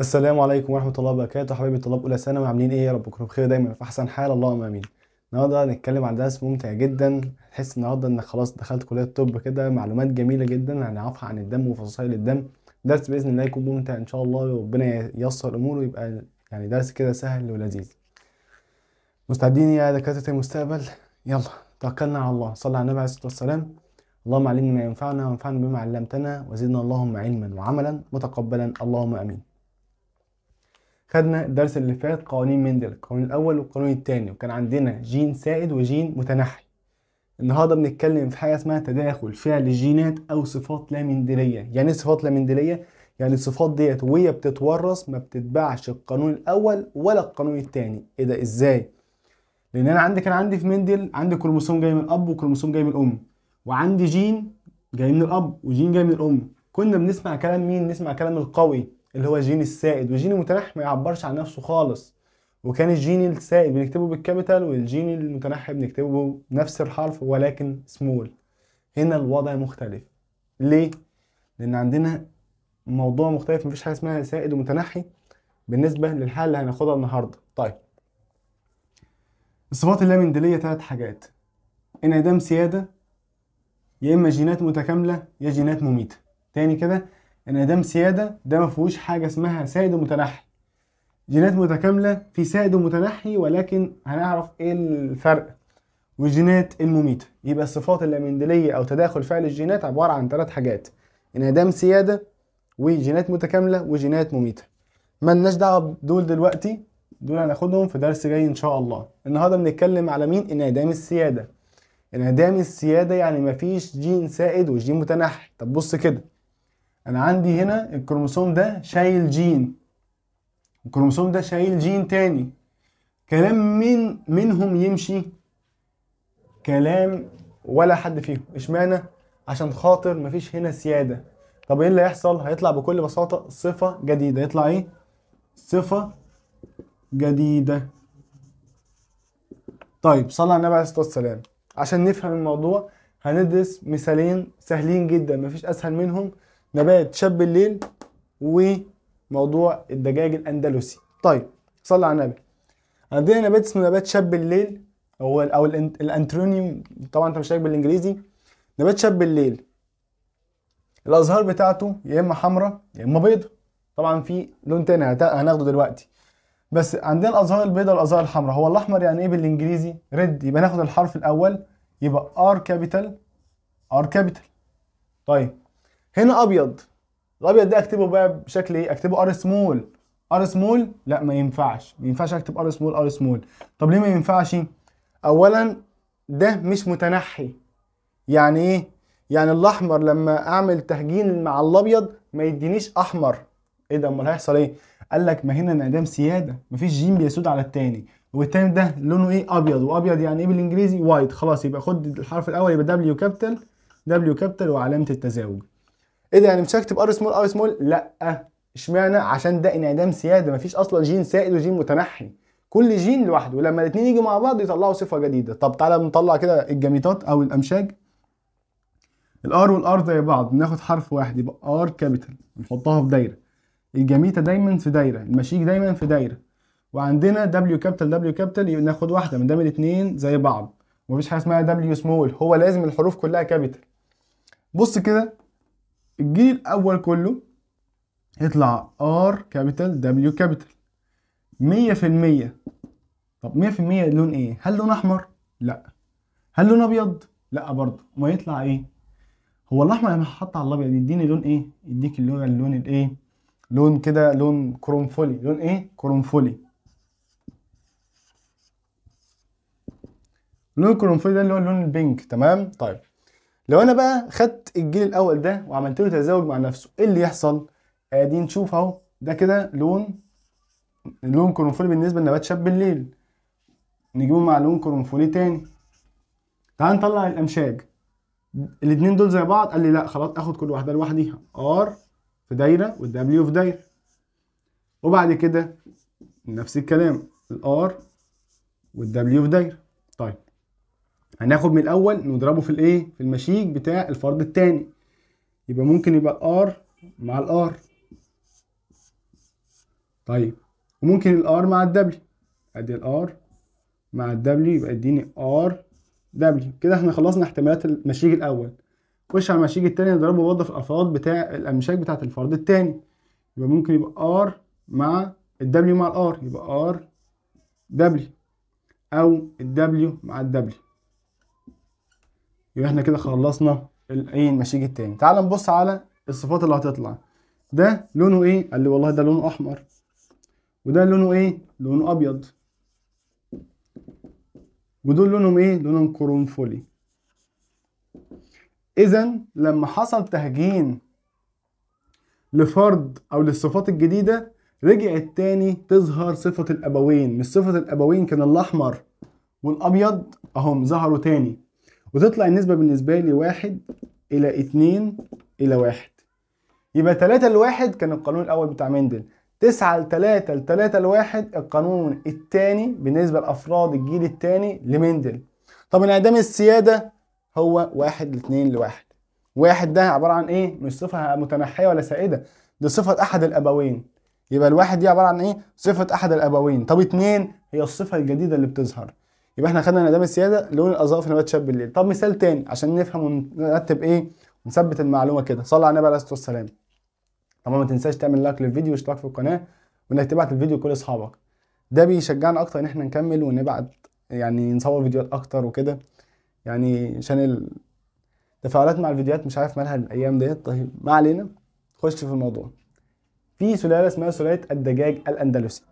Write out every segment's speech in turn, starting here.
السلام عليكم ورحمه الله وبركاته حبايبي طلاب اولى ثانوي عاملين ايه يا رب تكونوا بخير دايما في احسن حال اللهم امين النهارده هنتكلم عن درس ممتع جدا تحس النهارده انك خلاص دخلت كليه الطب كده معلومات جميله جدا هنعرفها عن الدم وفصائل الدم درس باذن الله يكون ممتع ان شاء الله وربنا ييسر اموره ويبقى يعني درس كده سهل ولذيذ مستعدين يا دكاتره المستقبل يلا توكلنا على الله صلى على النبي عليه الصلاه والسلام اللهم علمنا ما ينفعنا وانفعنا بما علمتنا وزدنا اللهم علما وعملا متقبلا اللهم امين خدنا الدرس اللي فات قوانين مندل القانون الاول والقانون الثاني وكان عندنا جين سائد وجين متنحي النهارده بنتكلم في حاجه اسمها تداخل فعل الجينات او صفات لا مندليه يعني ايه صفات لا مندليه يعني الصفات ديت وهي بتتورث ما بتتبعش القانون الاول ولا القانون الثاني ايه ده ازاي لان انا عندي كان عندي في مندل عندي كروموسوم جاي من الاب وكروموسوم جاي من الام وعندي جين جاي من الاب وجين جاي من الام كنا بنسمع كلام مين نسمع كلام القوي اللي هو الجين السائد والجين المتنحي ما يعبرش عن نفسه خالص وكان الجين السائد بنكتبه بالكابيتال والجين المتنحي بنكتبه نفس الحرف ولكن سمول هنا الوضع مختلف ليه لان عندنا موضوع مختلف مفيش حاجه اسمها سائد ومتنحي بالنسبه للحاله اللي هناخدها النهارده طيب الصفات اللامندليه ثلاث حاجات انعدام سياده يا اما جينات متكامله يا جينات مميته تاني كده ان دام سياده ده ما فيهوش حاجه اسمها سائد ومتنحي جينات متكامله في سائد ومتنحي ولكن هنعرف ايه الفرق وجينات المميته يبقى الصفات اللامندليه او تداخل فعل الجينات عباره عن ثلاث حاجات انعدام سياده وجينات متكامله وجينات مميته ملناش دعوه دول دلوقتي دول هناخدهم في درس جاي ان شاء الله النهارده بنتكلم على مين انعدام السياده انعدام السياده يعني مفيش جين سائد وجين متنحي طب بص كده انا عندي هنا الكروموسوم ده شايل جين الكروموسوم ده شايل جين تاني كلام مين منهم يمشي كلام ولا حد فيهم اشمعنى عشان خاطر مفيش هنا سياده طب ايه اللي هيحصل هيطلع بكل بساطه صفه جديده يطلع ايه صفه جديده طيب صلى على النبي عليه الصلاه والسلام عشان نفهم الموضوع هندرس مثالين سهلين جدا مفيش اسهل منهم نبات شاب الليل وموضوع الدجاج الاندلسي طيب صلي على النبي عندنا نبات اسمه نبات شاب الليل هو او الانترونيوم طبعا انت مش شايف بالانجليزي نبات شاب الليل الازهار بتاعته يا اما حمراء يا اما بيضة طبعا في لون تاني هناخده دلوقتي بس عندنا الازهار البيضاء والازهار الحمراء هو الاحمر يعني ايه بالانجليزي ريد يبقى ناخد الحرف الاول يبقى ار كابيتال ار كابيتال طيب هنا ابيض الابيض ده اكتبه بقى بشكل ايه اكتبه ار سمول ار سمول لا ما ينفعش ما ينفعش اكتب ار سمول ار سمول طب ليه ما ينفعش اولا ده مش متنحي يعني ايه يعني الاحمر لما اعمل تهجين مع الابيض ما يدينيش احمر ايه ده امال هيحصل ايه قال لك ما هنا انعدام سياده مفيش جيم بيسود على التاني والتاني ده لونه ايه ابيض وابيض يعني ايه بالانجليزي وايت خلاص يبقى خد الحرف الاول يبقى دبليو كابيتال دبليو كابيتال وعلامه التزاوج ايه ده يعني مش هكتب ار سمول ار سمول لا اشمعنى عشان ده انعدام سياده مفيش اصلا جين سائد وجين متنحي كل جين لوحده ولما الاثنين يجوا مع بعض يطلعوا صفه جديده طب تعالى نطلع كده الجاميتات او الامشاج الار والار زي بعض ناخد حرف واحد يبقى ار كابيتال نحطها في دايره الجاميتة دايما في دايره المشيك دايما في دايره وعندنا دبليو كابيتال دبليو كابيتال ناخد واحده من دام الاثنين زي بعض مفيش حاجه اسمها دبليو سمول هو لازم الحروف كلها كابيتال بص كده الجيل الاول كله يطلع ار كابيتال دبليو كابيتال مية في المية طب مية في المية لون ايه هل لون احمر لا هل لون ابيض لا برضه ما يطلع ايه هو الاحمر لما هحط على الابيض يديني لون ايه يديك اللون اللون الايه لون كده لون كرومفولي لون ايه كرومفولي لون الكرومفولي ده اللي هو اللون البينك تمام طيب لو انا بقى خدت الجيل الاول ده وعملت له تزاوج مع نفسه ايه اللي يحصل ادي آه نشوف اهو ده كده لون لون كرنفولي بالنسبه لنبات شاب الليل نجيبه مع لون كرنفولي تاني تعال نطلع الامشاج الاثنين دول زي بعض قال لي لا خلاص اخد كل واحده لوحديها ار في دايره والدبليو في دايره وبعد كده نفس الكلام الار والدبليو في دايره طيب هناخد من الاول نضربه في الايه في المشيج بتاع الفرد الثاني يبقى ممكن يبقى الار مع الار طيب وممكن الار مع الدبليو ادي الار مع الدبليو يبقى اديني ار دبليو كده احنا خلصنا احتمالات المشيج الاول خش على المشيج التاني نضربه برضه في الافراد بتاع الامشاج بتاعه الفرد التاني يبقى ممكن يبقى ار مع الدبليو مع الار يبقى ار دبليو او الدبليو مع الدبليو يبقى احنا كده خلصنا الايه المشيج التاني تعال نبص على الصفات اللي هتطلع ده لونه ايه قال لي والله ده لونه احمر وده لونه ايه لونه ابيض ودول لونهم ايه لونهم قرنفلي اذا لما حصل تهجين لفرد او للصفات الجديده رجعت تاني تظهر صفه الابوين مش صفه الابوين كان الاحمر والابيض اهم ظهروا تاني وتطلع النسبة بالنسبة لي واحد إلى اتنين إلى واحد يبقى تلاتة لواحد كان القانون الأول بتاع مندل تسعة لتلاتة لتلاتة لواحد القانون الثاني بالنسبة لأفراد الجيل الثاني لمندل طب انعدام السيادة هو واحد لاتنين لواحد واحد ده عبارة عن إيه؟ مش صفة متنحية ولا سائدة دي صفة أحد الأبوين يبقى الواحد دي عبارة عن إيه؟ صفة أحد الأبوين طب اتنين هي الصفة الجديدة اللي بتظهر يبقى احنا خدنا انعدام السياده لون الازهار في نبات شاب بالليل طب مثال تاني عشان نفهم ونرتب ايه ونثبت المعلومه كده صلى على النبي عليه الصلاه والسلام طبعا ما تنساش تعمل لايك للفيديو واشتراك في القناه وانك تبعت الفيديو لكل اصحابك ده بيشجعنا اكتر ان احنا نكمل ونبعت يعني نصور فيديوهات اكتر وكده يعني عشان التفاعلات مع الفيديوهات مش عارف مالها الايام ديت طيب ما علينا خش في الموضوع في سلاله اسمها سلاله الدجاج الاندلسي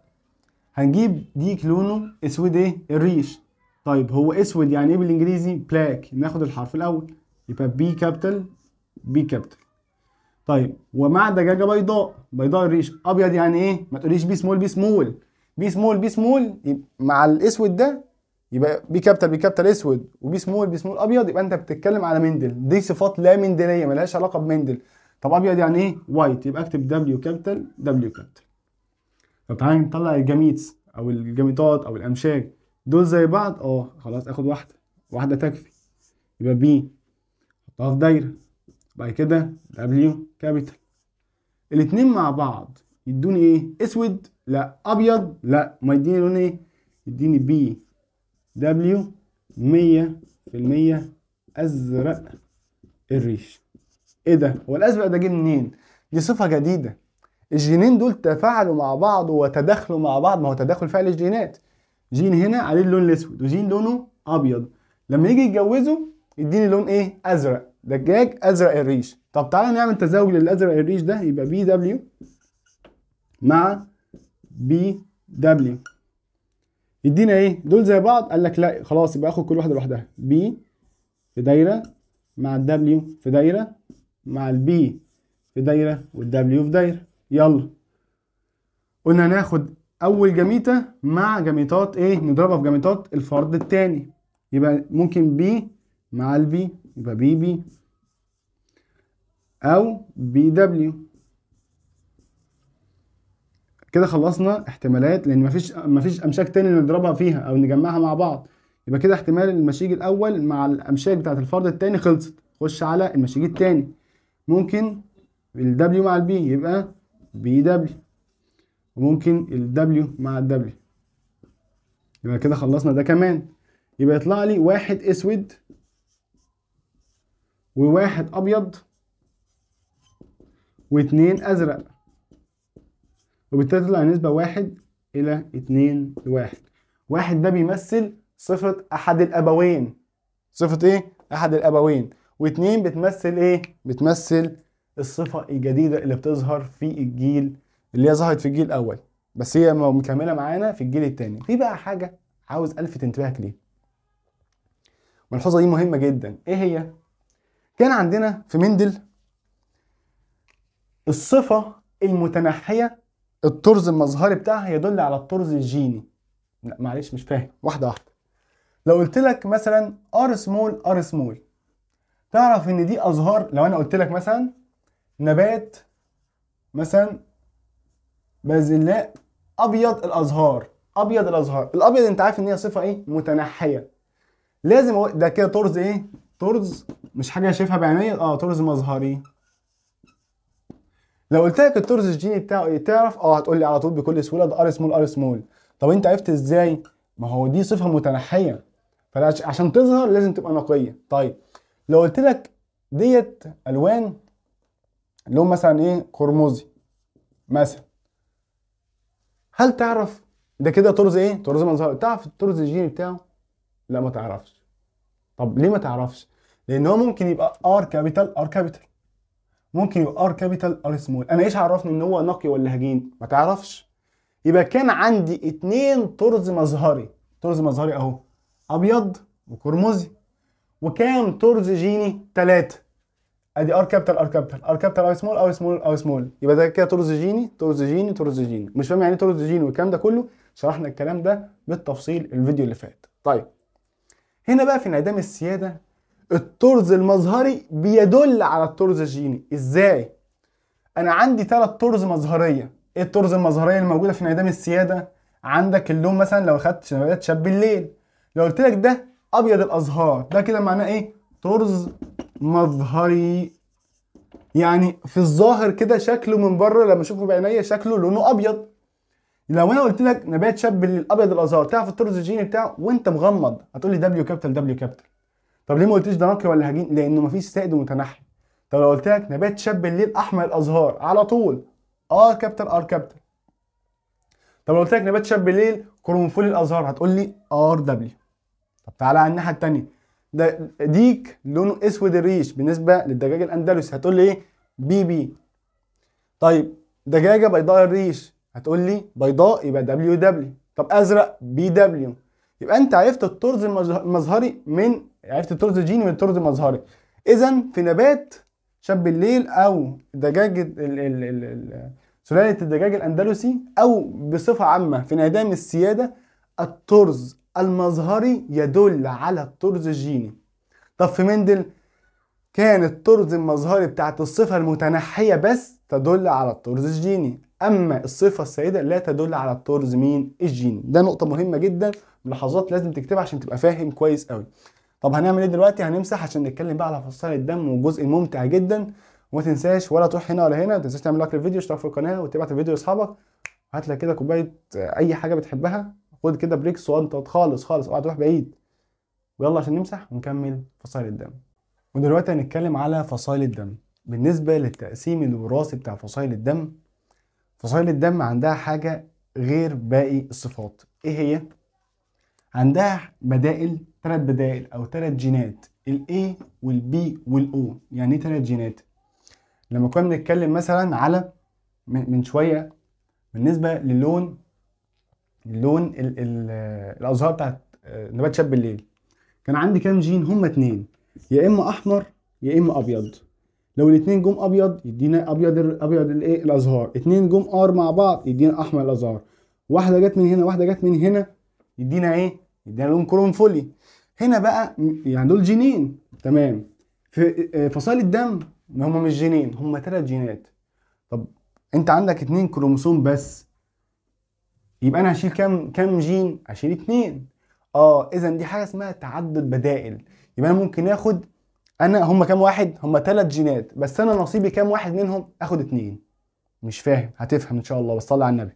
هنجيب ديك لونه اسود ايه الريش طيب هو اسود يعني ايه بالانجليزي بلاك ناخد الحرف الاول يبقى بي كابيتال بي كابيتال طيب ومع دجاجه بيضاء بيضاء الريش ابيض يعني ايه ما تقوليش بي سمول بي سمول بي سمول بي سمول مع الاسود ده يبقى بي كابيتال بي كابيتال اسود وبي سمول بي سمول ابيض يبقى انت بتتكلم على مندل دي صفات لا مندليه ملهاش علاقه بمندل طب ابيض يعني ايه وايت يبقى اكتب دبليو كابيتال دبليو كابيتال طب تعالى نطلع الجاميتس او الجاميتات او الامشاج دول زي بعض اه خلاص اخد واحده واحده تكفي يبقى بي حطها في دايره بعد كده دبليو كابيتال الاتنين مع بعض يدوني ايه اسود لا ابيض لا ما يديني لون ايه يديني بي دبليو 100% ازرق الريش ايه ده هو الازرق ده جه منين دي صفه جديده الجينين دول تفاعلوا مع بعض وتداخلوا مع بعض ما هو تداخل فعل الجينات جين هنا عليه اللون الاسود وجين لونه ابيض لما يجي يتجوزوا يديني لون ايه ازرق دجاج ازرق الريش طب تعالى نعمل تزاوج للازرق الريش ده يبقى بي دبليو مع بي دبليو يدينا ايه دول زي بعض قال لك لا خلاص يبقى اخد كل واحده لوحدها بي في دايره مع الدبليو في دايره مع البي في دايره والدبليو في دايره يلا قلنا هناخد اول جميته مع جاميتات ايه نضربها في جاميتات الفرد الثاني يبقى ممكن بي مع البي يبقى بي بي او بي دبليو كده خلصنا احتمالات لان مفيش مفيش امشاك تاني نضربها فيها او نجمعها مع بعض يبقى كده احتمال المشيج الاول مع الامشاك بتاعت الفرد الثاني خلصت خش على المشيج الثاني ممكن W مع البي يبقى بي دبليو وممكن ال W مع ال W يبقى كده خلصنا ده كمان يبقى يطلع لي واحد اسود وواحد ابيض واتنين ازرق وبالتالي تطلع نسبة واحد الى اتنين لواحد واحد ده بيمثل صفة احد الابوين صفة ايه؟ احد الابوين واثنين بتمثل ايه؟ بتمثل الصفة الجديدة اللي بتظهر في الجيل اللي هي ظهرت في الجيل الاول بس هي مكمله معانا في الجيل الثاني في بقى حاجه عاوز الفت انتباهك ليها الملحوظه دي مهمه جدا ايه هي كان عندنا في مندل الصفه المتنحيه الطرز المظهري بتاعها يدل على الطرز الجيني لا معلش مش فاهم واحده واحده لو قلت لك مثلا ار سمول ار سمول تعرف ان دي ازهار لو انا قلت لك مثلا نبات مثلا بازلاء ابيض الازهار ابيض الازهار الابيض انت عارف ان هي صفه ايه متنحيه لازم أو... ده كده طرز ايه طرز مش حاجه شايفها بعينيا اه طرز مظهري لو قلت لك الطرز الجيني بتاعه ايه تعرف اه هتقول لي على طول بكل سهوله ده ار سمول ار سمول طب انت عرفت ازاي ما هو دي صفه متنحيه فعشان تظهر لازم تبقى نقيه طيب لو قلت لك ديت الوان لون مثلا ايه قرمزي مثلا هل تعرف ده كده طرز ايه طرز منظر تعرف الطرز الجيني بتاعه لا ما تعرفش طب ليه ما تعرفش لان هو ممكن يبقى ار كابيتال ار كابيتال ممكن يبقى ار كابيتال ار سمول انا ايش عرفني ان هو نقي ولا هجين ما تعرفش يبقى كان عندي اتنين طرز مظهري طرز مظهري اهو ابيض وقرمزي وكام طرز جيني ثلاثة ادي ار كابيتال ار كابيتال ار كابيتال او سمول او سمول او سمول يبقى ده كده جيني جيني تورزجيني جيني مش فاهم يعني ايه جيني والكلام ده كله شرحنا الكلام ده بالتفصيل الفيديو اللي فات طيب هنا بقى في انعدام السياده الطرز المظهري بيدل على الطرز الجيني ازاي انا عندي ثلاث طرز مظهريه ايه الطرز المظهريه الموجوده في انعدام السياده عندك اللون مثلا لو خدت شبابيات شاب الليل لو قلت لك ده ابيض الازهار ده كده معناه ايه طرز مظهري يعني في الظاهر كده شكله من بره لما اشوفه بعينيا شكله لونه ابيض لو انا قلت لك نبات شاب الابيض الازهر تعرف الطرز الجيني بتاعه وانت مغمض هتقول لي دبليو كابيتال دبليو كابيتال طب ليه ما قلتليش ده نقي ولا هجين لانه مفيش سائد ومتنحي طب لو قلت لك نبات شاب الليل احمر الازهار على طول ار كابيتال ار كابيتال طب لو قلت لك نبات شاب الليل قرنفل الازهار هتقول لي ار دبليو طب تعالى على الناحيه الثانيه ده ديك لونه اسود الريش بالنسبه للدجاج الاندلسي هتقول لي ايه بي بي طيب دجاجه بيضاء الريش هتقول لي بيضاء يبقى دبليو دبليو طب ازرق بي دبليو يبقى انت عرفت الطرز المظهري من عرفت الطرز الجيني من الطرز المظهري اذا في نبات شاب الليل او دجاج سلالة الدجاج الأندلسي أو بصفة عامة في انعدام السيادة الطرز المظهري يدل على الطرز الجيني طب في مندل كان الطرز المظهري بتاعت الصفة المتنحية بس تدل على الطرز الجيني أما الصفة السائدة لا تدل على الطرز مين الجيني ده نقطة مهمة جدا ملاحظات لازم تكتبها عشان تبقى فاهم كويس قوي طب هنعمل ايه دلوقتي هنمسح عشان نتكلم بقى على فصائل الدم والجزء الممتع جدا وما تنساش ولا تروح هنا ولا هنا ما تنساش تعمل لايك للفيديو واشترك في القناه وتبعت الفيديو لاصحابك هات لك كده كوبايه آه، اي حاجه بتحبها خد كده بريك سوانتات خالص خالص اوعى تروح بعيد ويلا عشان نمسح ونكمل فصائل الدم ودلوقتي هنتكلم على فصائل الدم بالنسبه للتقسيم الوراثي بتاع فصائل الدم فصائل الدم عندها حاجه غير باقي الصفات ايه هي عندها بدائل ثلاث بدائل او ثلاث جينات الاي والبي والاو يعني ايه ثلاث جينات لما كنا بنتكلم مثلا على من شويه بالنسبه للون لون الـ الـ الازهار بتاعت آه، نبات شاب الليل كان عندي كام جين هما اتنين يا اما احمر يا اما ابيض لو الاتنين جم ابيض يدينا ابيض ابيض الايه الازهار اتنين جم ار مع بعض يدينا احمر الازهار واحده جت من هنا واحده جت من هنا يدينا ايه يدينا لون كرنفلي هنا بقى يعني دول جينين تمام في آه، فصائل الدم هما مش جينين هما ثلاث جينات طب انت عندك اتنين كروموسوم بس يبقى انا هشيل كام كام جين هشيل اثنين. اه اذا دي حاجه اسمها تعدد بدائل يبقى انا ممكن اخد انا هم كام واحد هم ثلاث جينات بس انا نصيبي كام واحد منهم اخد اثنين. مش فاهم هتفهم ان شاء الله بس صلي على النبي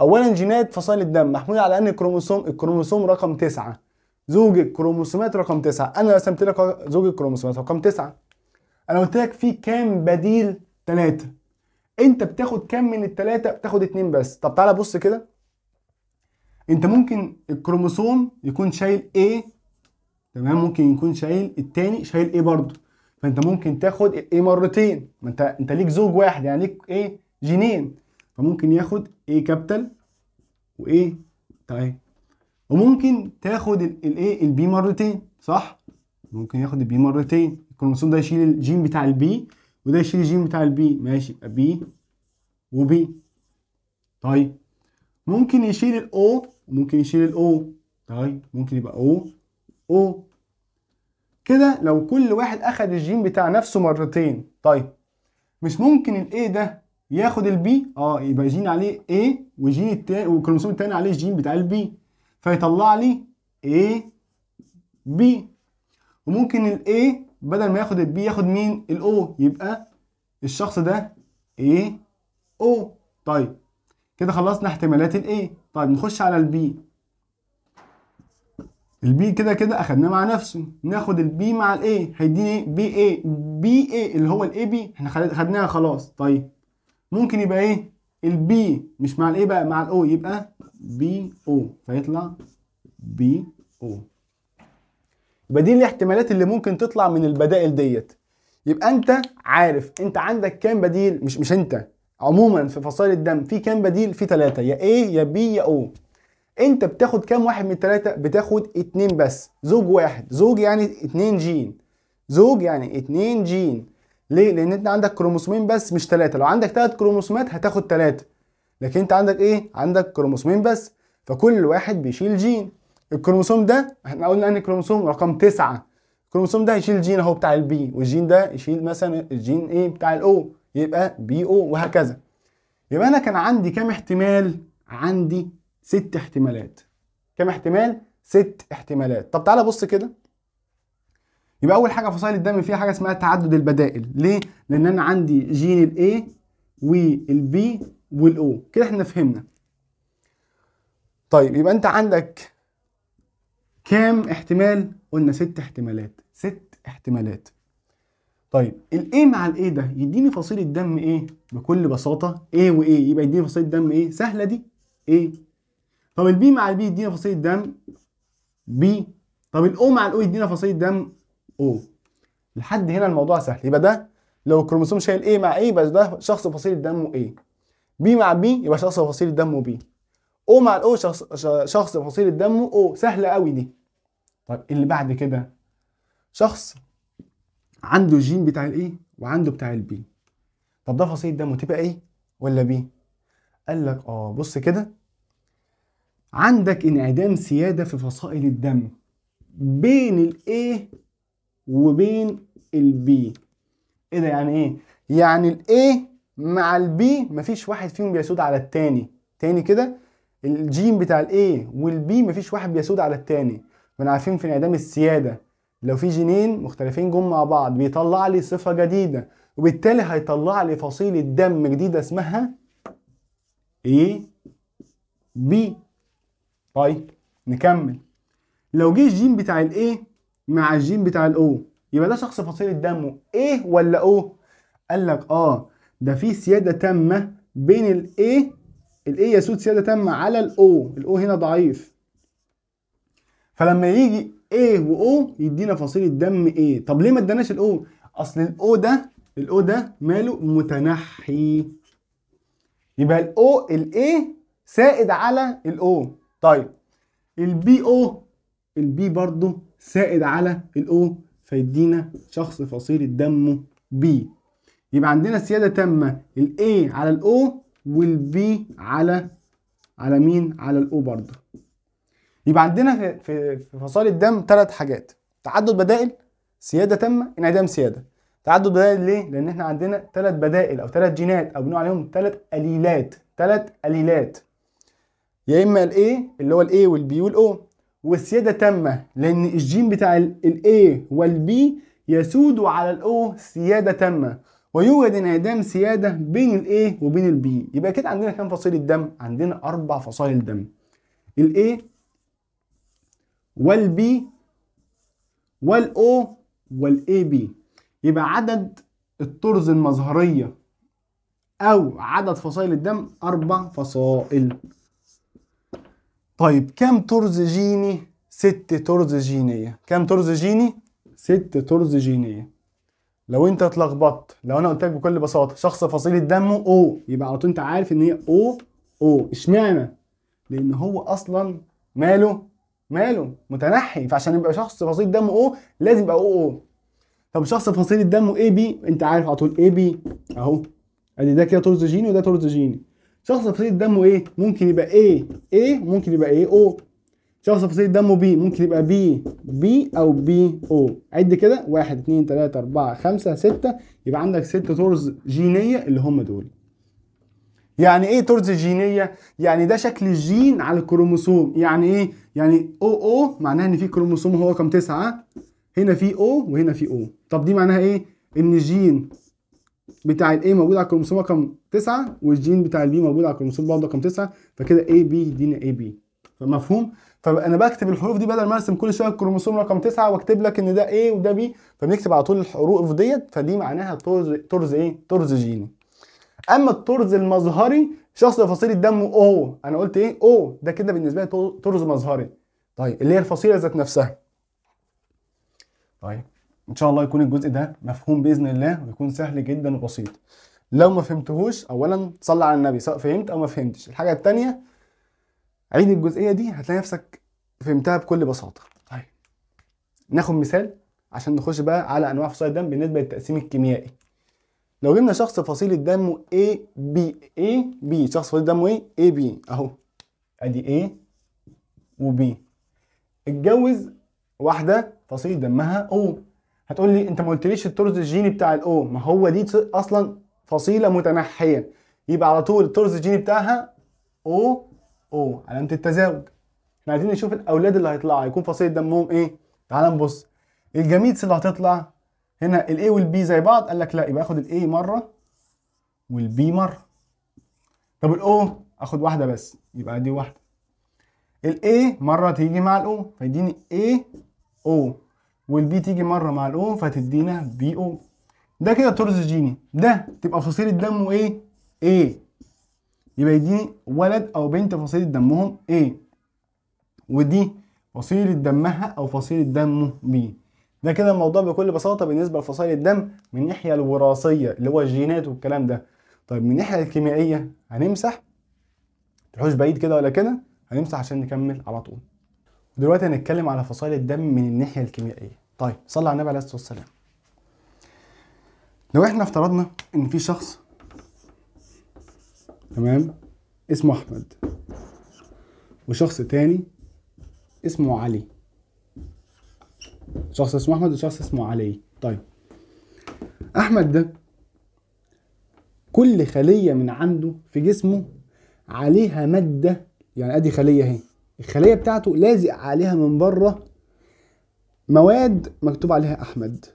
اولا جينات فصائل الدم محموله على ان الكروموسوم الكروموسوم رقم تسعة زوج الكروموسومات رقم تسعة انا رسمت لك زوج الكروموسومات رقم تسعة انا قلت لك في كام بديل ثلاثة انت بتاخد كام من التلاتة بتاخد اتنين بس طب تعالى بص كده انت ممكن الكروموسوم يكون شايل A تمام ممكن يكون شايل التاني شايل A برضه فانت ممكن تاخد A مرتين ما انت انت ليك زوج واحد يعني ليك ايه جينين فممكن ياخد A كابيتال وايه طيب وممكن تاخد الايه البي مرتين صح ممكن ياخد البي مرتين الكروموسوم ده يشيل الجين بتاع البي وده يشيل جيم بتاع البي ماشي يبقى بي وبي طيب ممكن يشيل الاو وممكن يشيل الاو طيب ممكن يبقى او او كده لو كل واحد اخد الجين بتاع نفسه مرتين طيب مش ممكن الاي ده ياخد البي اه يبقى جين عليه اي وجين التاني والكروموسوم التاني عليه الجين بتاع البي فيطلع لي اي بي وممكن الاي بدل ما ياخد البي ياخد مين الاو يبقى الشخص ده ايه او طيب كده خلصنا احتمالات الاي طيب نخش على البي البي كده كده اخدناه مع نفسه ناخد البي مع الاي هيديني بي اي بي اي اللي هو الاي بي احنا خدناها خلاص طيب ممكن يبقى ايه البي مش مع الاي بقى مع الاو يبقى بي او فيطلع بي او بديل الاحتمالات اللي ممكن تطلع من البدائل ديت يبقى انت عارف انت عندك كام بديل مش مش انت عموما في فصائل الدم في كام بديل في ثلاثة يا A يا B يا O انت بتاخد كام واحد من الثلاثة بتاخد اتنين بس زوج واحد زوج يعني اتنين جين زوج يعني اتنين جين ليه لان انت عندك كروموسومين بس مش ثلاثة لو عندك ثلاث كروموسومات هتاخد ثلاثة لكن انت عندك ايه عندك كروموسومين بس فكل واحد بيشيل جين الكروموسوم ده احنا قلنا ان الكروموسوم رقم تسعة الكروموسوم ده هيشيل جين اهو بتاع البي والجين ده يشيل مثلا الجين ايه بتاع الاو يبقى بي او وهكذا يبقى انا كان عندي كام احتمال عندي ست احتمالات كام احتمال ست احتمالات طب تعالى بص كده يبقى اول حاجه فصائل الدم فيها حاجه اسمها تعدد البدائل ليه لان انا عندي جين الاي والبي والاو كده احنا فهمنا طيب يبقى انت عندك كام احتمال؟ قلنا ست احتمالات ست احتمالات طيب الايه مع الايه ده يديني فصيلة دم ايه بكل بساطة ايه وايه يبقى يديني فصيلة دم ايه سهلة دي ايه طب البي مع البي يدينا فصيلة دم بي طب الاو مع الاو يدينا فصيلة دم او لحد هنا الموضوع سهل يبقى ده لو الكروموسوم شايل ايه مع ايه يبقى ده شخص فصيلة دمه ايه بي مع بي يبقى شخص فصيلة دمه بي او مع الاو شخص شخص فصيله دمه او سهله قوي دي طيب اللي بعد كده شخص عنده جين بتاع الايه وعنده بتاع البي طب ده فصيله دمه تبقى ايه ولا بي قال لك اه بص كده عندك انعدام سياده في فصائل الدم بين الاي وبين البي ايه ده يعني ايه يعني الاي مع البي مفيش واحد فيهم بيسود على التاني تاني كده الجين بتاع الاي والبي مفيش واحد بيسود على التاني وانا عارفين في انعدام السياده لو في جينين مختلفين جم مع بعض بيطلع لي صفه جديده وبالتالي هيطلع لي فصيله دم جديده اسمها اي بي طيب نكمل لو جه الجين بتاع الايه مع الجين بتاع الاو يبقى ده شخص فصيله دمه ايه ولا او قال لك اه ده في سياده تامه بين الايه الاي يسود سياده تامه على الاو الاو هنا ضعيف فلما يجي A و O يدينا فصيلة دم A طب ليه ما اداناش الأو؟ أصل الأو ده الأو ده ماله متنحي يبقى الأو الأي سائد على الأو طيب البي أو البي برضه سائد على الأو فيدينا شخص فصيلة دمه B يبقى عندنا سيادة تامة الأي على الأو والبي على على مين على الاو برضه يبقى عندنا في في فصائل الدم ثلاث حاجات تعدد بدائل سياده تامه انعدام سياده تعدد بدائل ليه لان احنا عندنا ثلاث بدائل او ثلاث جينات او بنقول عليهم ثلاث اليلات ثلاث اليلات يا اما الاي اللي هو الاي والبي والاو والسياده تامه لان الجين بتاع الاي والبي يسود على الاو سياده تامه ويوجد انعدام سياده بين الاي وبين البي يبقى كده عندنا كام فصيله دم عندنا اربع فصائل دم الاي والبي والاو والاي بي يبقى عدد الطرز المظهريه او عدد فصائل الدم اربع فصائل طيب كم طرز جيني ست طرز جينيه كم طرز جيني ست طرز جينيه لو انت اتلخبطت لو انا قلت لك بكل بساطه شخص فصيله دمه او يبقى على طول انت عارف ان هي او او اشمعنى لان هو اصلا ماله ماله متنحي فعشان يبقى شخص فصيله دمه او لازم يبقى او او طب شخص فصيله دمه اي بي انت عارف على طول اي بي اهو ادي ده كده جيني وده جيني شخص فصيله دمه ايه ممكن يبقى ايه ايه ممكن يبقى ايه او شخص صيد دمه بي ممكن يبقى بي بي او بي او عد كده واحد اتنين تلاته اربعه خمسه سته يبقى عندك ست طرز جينيه اللي هم دول يعني ايه طرز جينيه يعني ده شكل الجين على الكروموسوم يعني ايه يعني او او معناها ان في كروموسوم هو رقم تسعه هنا في او وهنا في او طب دي معناها ايه ان الجين بتاع الاي موجود على الكروموسوم رقم 9 والجين بتاع البي موجود على الكروموسوم برضه رقم 9 فكده اي بي يدينا اي بي فمفهوم فانا بكتب الحروف دي بدل ما ارسم كل شويه الكروموسوم رقم 9 واكتب لك ان ده A وده B فبنكتب على طول الحروف ديت فدي معناها طرز طرز ايه؟ طرز جيني. اما الطرز المظهري شخص فصيله الدم او انا قلت ايه؟ او ده كده بالنسبه لي طرز مظهري. طيب اللي هي الفصيله ذات نفسها. طيب ان شاء الله يكون الجزء ده مفهوم باذن الله ويكون سهل جدا وبسيط. لو ما فهمتهوش اولا صلي على النبي سواء فهمت او ما فهمتش. الحاجه الثانيه عيد الجزئيه دي هتلاقي نفسك فهمتها بكل بساطه طيب ناخد مثال عشان نخش بقى على انواع فصائل الدم بالنسبه للتقسيم الكيميائي لو جبنا شخص فصيل الدم A B A B شخص فصيل دمه ايه A B اهو ادي A و B اتجوز واحده فصيل دمها O هتقول لي انت ما قلتليش الطرز الجيني بتاع الاو ما هو دي اصلا فصيله متنحيه يبقى على طول الطرز الجيني بتاعها O او علامه التزاوج احنا عايزين نشوف الاولاد اللي هيطلعوا هيكون فصيله دمهم ايه تعال نبص الجميتس اللي هتطلع هنا الاي والبي زي بعض قال لك لا يبقى اخد الاي مره والبي مره طب الاو اخد واحده بس يبقى دي واحده الاي مره تيجي مع الاو فيديني اي او والبي تيجي مره مع الاو فتدينا بي او ده كده تورس جيني ده تبقى فصيله دمه ايه ايه يبقى يديني ولد او بنت فصيله دمهم A ودي فصيله دمها او فصيله دمه B ده كده الموضوع بكل بساطه بالنسبه لفصائل الدم من الناحيه الوراثيه اللي هو الجينات والكلام ده طيب من الناحيه الكيميائيه هنمسح تروحوش بعيد كده ولا كده هنمسح عشان نكمل على طول دلوقتي هنتكلم على فصائل الدم من الناحيه الكيميائيه طيب صلى على النبي عليه الصلاه والسلام لو احنا افترضنا ان في شخص تمام اسمه احمد وشخص تاني اسمه علي شخص اسمه احمد وشخص اسمه علي طيب احمد ده كل خليه من عنده في جسمه عليها ماده يعني ادي خليه اهي الخليه بتاعته لازق عليها من بره مواد مكتوب عليها احمد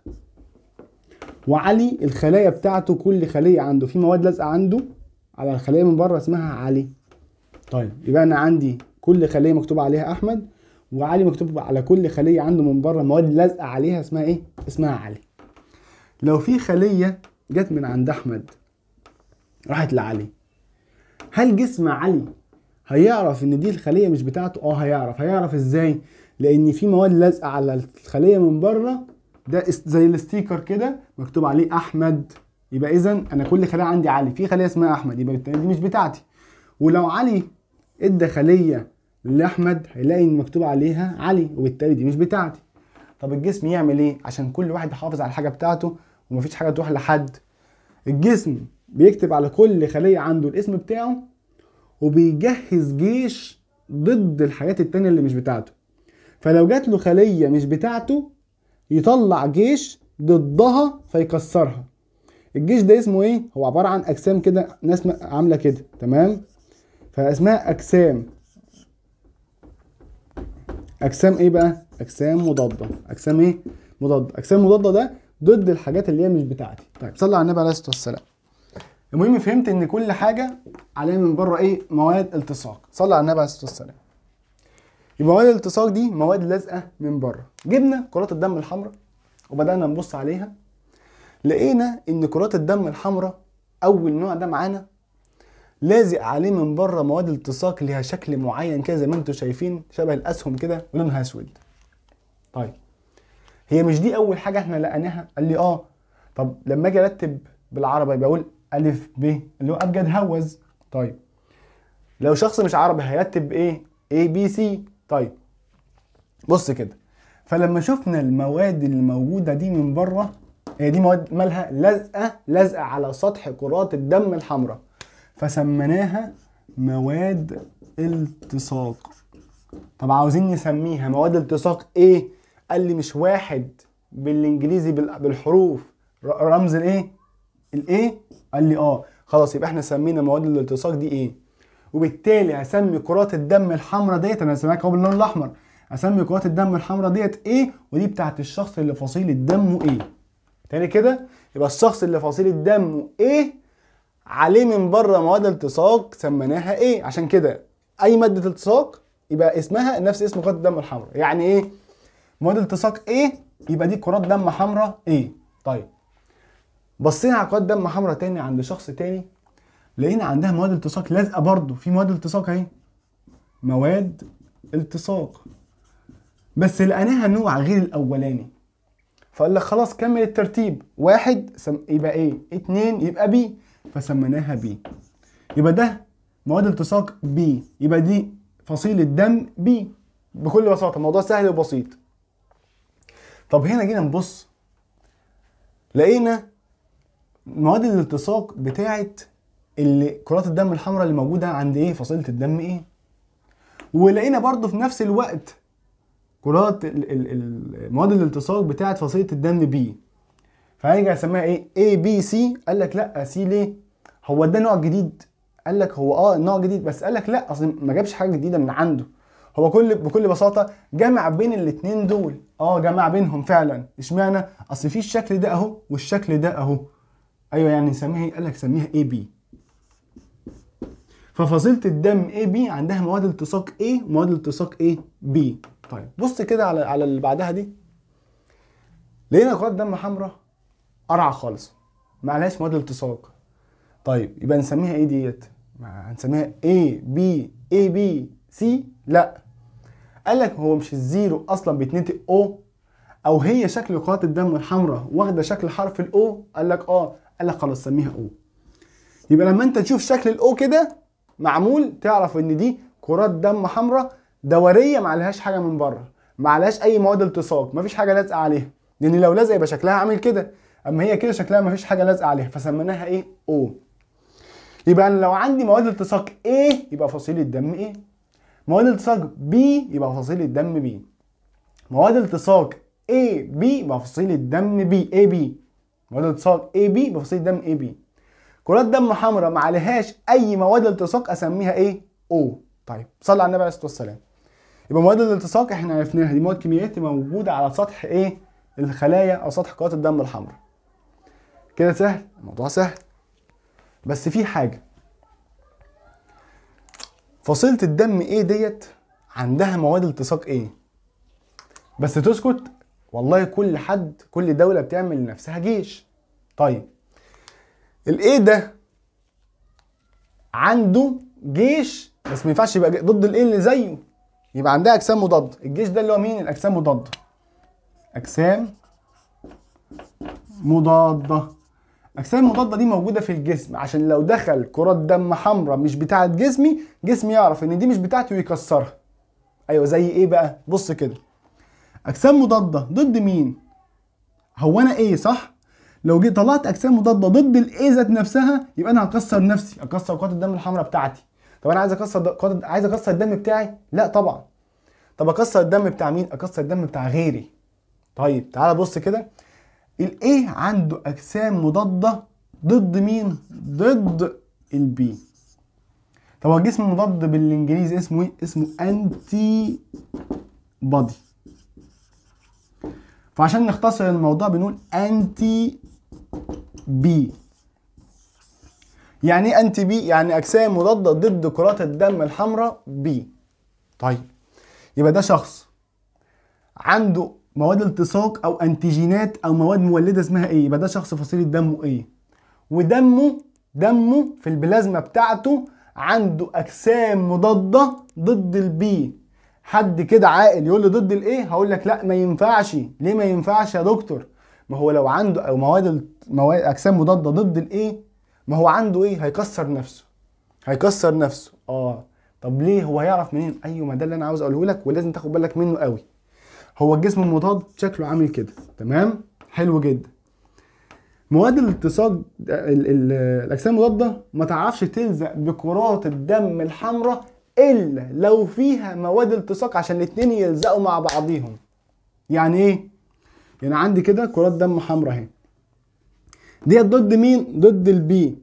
وعلي الخلايا بتاعته كل خليه عنده في مواد لازقه عنده على الخليه من بره اسمها علي طيب يبقى انا عندي كل خليه مكتوب عليها احمد وعلي مكتوب على كل خليه عنده من بره مواد لازقه عليها اسمها ايه اسمها علي لو في خليه جت من عند احمد راحت لعلي هل جسم علي هيعرف ان دي الخليه مش بتاعته اه هيعرف هيعرف ازاي لان في مواد لازقه على الخليه من بره ده زي الستيكر كده مكتوب عليه احمد يبقى اذا انا كل خليه عندي علي في خليه اسمها احمد يبقى بالتالي دي مش بتاعتي ولو علي ادى خليه لاحمد هيلاقي ان مكتوب عليها علي وبالتالي دي مش بتاعتي طب الجسم يعمل ايه عشان كل واحد يحافظ على الحاجه بتاعته ومفيش حاجه تروح لحد الجسم بيكتب على كل خليه عنده الاسم بتاعه وبيجهز جيش ضد الحاجات التانية اللي مش بتاعته فلو جات له خلية مش بتاعته يطلع جيش ضدها فيكسرها الجيش ده اسمه ايه هو عباره عن اجسام كده ناس عامله كده تمام فاسمها اجسام اجسام ايه بقى اجسام مضاده اجسام ايه مضاده اجسام مضاده ده ضد الحاجات اللي هي مش بتاعتي طيب صلى على النبي عليه الصلاه والسلام المهم فهمت ان كل حاجه عليها من بره ايه مواد التصاق صلى على النبي عليه الصلاه والسلام يبقى مواد الالتصاق دي مواد لازقه من بره جبنا كرات الدم الحمراء وبدانا نبص عليها لقينا ان كرات الدم الحمراء اول نوع ده معانا لازق عليه من بره مواد التصاق ليها شكل معين كده زي ما انتم شايفين شبه الاسهم كده ولونها اسود طيب هي مش دي اول حاجه احنا لقيناها قال لي اه طب لما اجي ارتب بالعربي يبقى اقول الف ب اللي هو ابجد هوز طيب لو شخص مش عربي هيرتب ايه اي بي سي طيب بص كده فلما شفنا المواد اللي موجوده دي من بره هي دي مواد مالها لازقه لازقه على سطح كرات الدم الحمراء فسميناها مواد التصاق طب عاوزين نسميها مواد التصاق ايه قال لي مش واحد بالانجليزي بالحروف رمز الايه الايه قال لي اه خلاص يبقى احنا سمينا مواد الالتصاق دي ايه وبالتالي هسمي كرات الدم الحمراء ديت انا سميك اهو باللون الاحمر هسمي كرات الدم الحمراء ديت ايه ودي بتاعت الشخص اللي فصيله دمه ايه تاني كده يبقى الشخص اللي فصيلة دمه ايه عليه من بره مواد التصاق سميناها ايه عشان كده اي مادة التصاق يبقى اسمها نفس اسم كرات الدم الحمراء يعني ايه مواد التصاق ايه يبقى دي كرات دم حمراء ايه طيب بصينا على كرات دم حمراء تاني عند شخص تاني لقينا عندها مواد التصاق لازقه برضه في مواد التصاق اهي مواد التصاق بس لقيناها نوع غير الاولاني فقال لك خلاص كمل الترتيب واحد سم... يبقى ايه اتنين يبقى بي فسميناها بي يبقى ده مواد التصاق بي يبقى دي فصيلة دم بي بكل بساطة الموضوع سهل وبسيط طب هنا جينا نبص لقينا مواد الالتصاق بتاعة اللي كرات الدم الحمراء اللي موجودة عند ايه فصيلة الدم ايه ولقينا برضو في نفس الوقت كرات مواد الالتصاق بتاعه فصيله الدم بي فهنرجع اسميها ايه اي بي سي قال لك لا سي ليه هو ده نوع جديد قال لك هو اه نوع جديد بس قال لك لا اصل ما جابش حاجه جديده من عنده هو كل بكل بساطه جمع بين الاثنين دول اه جمع بينهم فعلا اشمعنى اصل في الشكل ده اهو والشكل ده اهو ايوه يعني نسميها ايه قال لك سميها اي بي ففصيله الدم اي بي عندها مواد التصاق A ومواد التصاق A B طيب بص كده على على اللي بعدها دي لقينا كرات دم حمراء قرعه خالص ما عليهاش مواد التصاق طيب يبقى نسميها ايه ديت هنسميها A B A B C لا قال لك هو مش الزيرو اصلا بيتنطق O او هي شكل كرات الدم الحمراء واخده شكل حرف الاو قال لك اه قال لك خلاص سميها او يبقى لما انت تشوف شكل الاو كده معمول تعرف ان دي كرات دم حمراء دوريه ما عليهاش حاجه من بره ما عليهاش اي مواد التصاق ما فيش حاجه لازقه عليها لان لو لازقه يبقى شكلها عامل كده اما هي كده شكلها ما فيش حاجه لازقه عليها فسميناها ايه او يبقى انا لو عندي مواد التصاق ايه يبقى فصيله الدم ايه مواد التصاق بي يبقى فصيله الدم بي مواد التصاق اي بي يبقى فصيله الدم بي اي بي مواد التصاق اي بي يبقى فصيله الدم اي بي كرات دم حمراء ما عليهاش اي مواد التصاق اسميها ايه O طيب صلى على النبي عليه الصلاه والسلام يبقى مواد الالتصاق احنا عرفناها دي مواد كيميائيه موجوده على سطح ايه الخلايا او سطح كرات الدم الحمراء كده سهل الموضوع سهل بس في حاجه فصيله الدم ايه ديت عندها مواد التصاق ايه بس تسكت والله كل حد كل دوله بتعمل لنفسها جيش طيب الايه ده عنده جيش بس ما ينفعش يبقى ضد الايه اللي زيه يبقى عندها اجسام مضاده الجيش ده اللي هو مين الاجسام مضاده اجسام مضاده اجسام مضاده دي موجوده في الجسم عشان لو دخل كره دم حمراء مش بتاعه جسمي جسمي يعرف ان دي مش بتاعتي ويكسرها ايوه زي ايه بقى بص كده اجسام مضاده ضد مين هو انا ايه صح لو جيت طلعت اجسام مضاده ضد الايه ذات نفسها يبقى انا هكسر نفسي اكسر كره الدم الحمراء بتاعتي طب انا عايز اكسر عايز اكسر الدم بتاعي لا طبعا طب اكسر الدم بتاع مين اكسر الدم بتاع غيري طيب تعال بص كده الايه عنده اجسام مضاده ضد مين ضد البي طب هو الجسم المضاد بالانجليزي اسمه ايه اسمه انتي بادي فعشان نختصر الموضوع بنقول انتي بي يعني ايه انتي بي يعني اجسام مضاده ضد كرات الدم الحمراء بي طيب يبقى ده شخص عنده مواد التصاق او انتيجينات او مواد مولده اسمها ايه يبقى ده شخص فصيله دمه ايه ودمه دمه في البلازما بتاعته عنده اجسام مضاده ضد البي حد كده عاقل يقول لي ضد الايه هقول لك لا ما ينفعش ليه ما ينفعش يا دكتور ما هو لو عنده او مواد مواد اجسام مضاده ضد الايه ما هو عنده ايه هيكسر نفسه هيكسر نفسه اه طب ليه هو هيعرف منين ايوه ما ده اللي انا عاوز اقوله لك ولازم تاخد بالك منه قوي هو الجسم المضاد شكله عامل كده تمام حلو جدا مواد الالتصاق الاجسام المضاده ما تعرفش تلزق بكرات الدم الحمراء الا لو فيها مواد التصاق عشان الاثنين يلزقوا مع بعضيهم يعني ايه يعني عندي كده كرات دم حمراء اهي ديت ضد مين ضد البي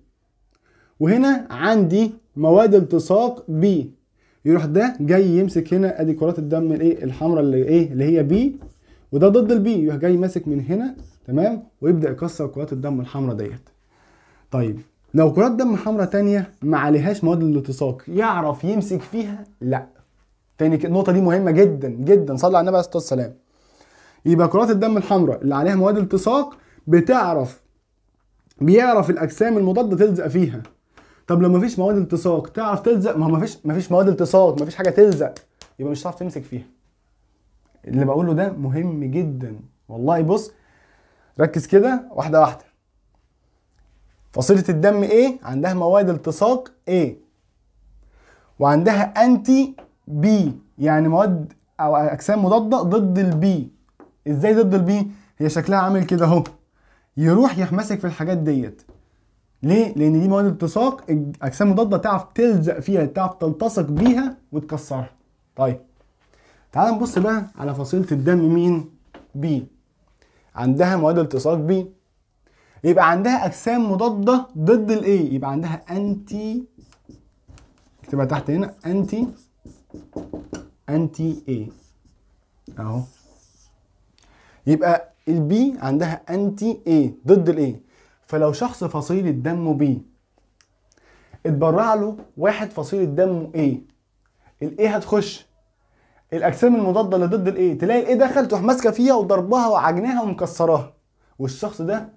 وهنا عندي مواد التصاق بي يروح ده جاي يمسك هنا ادي كرات الدم الايه الحمراء اللي ايه اللي هي بي وده ضد البي يروح جاي ماسك من هنا تمام ويبدا يكسر كرات الدم الحمراء ديت طيب لو كرات دم حمراء تانية ما عليهاش مواد الالتصاق يعرف يمسك فيها لا تاني النقطة دي مهمة جدا جدا صلى على النبي عليه الصلاة والسلام يبقى كرات الدم الحمراء اللي عليها مواد التصاق بتعرف بيعرف الاجسام المضاده تلزق فيها طب لو مفيش مواد التصاق تعرف تلزق ما هو مفيش مفيش مواد التصاق مفيش حاجه تلزق يبقى مش هتعرف تمسك فيها اللي بقوله ده مهم جدا والله بص ركز كده واحده واحده فصيله الدم ايه عندها مواد التصاق ايه وعندها انتي بي يعني مواد او اجسام مضاده ضد البي ازاي ضد البي هي شكلها عامل كده اهو يروح يتمسك في الحاجات ديت ليه؟ لأن دي مواد التصاق أجسام مضادة تعرف تلزق فيها تعرف تلتصق بيها وتكسرها. طيب تعال نبص بقى على فصيلة الدم مين؟ بي عندها مواد التصاق بي يبقى عندها أجسام مضادة ضد الإيه؟ يبقى عندها أنتي اكتبها تحت هنا أنتي أنتي إيه أهو يبقى البي عندها انتي ايه ضد الايه فلو شخص فصيلة دمه بي اتبرع له واحد فصيلة دمه ايه الايه هتخش الاجسام المضاده اللي ضد الايه تلاقي الايه دخل تروح ماسكه فيها وضربها وعجناها ومكسراها والشخص ده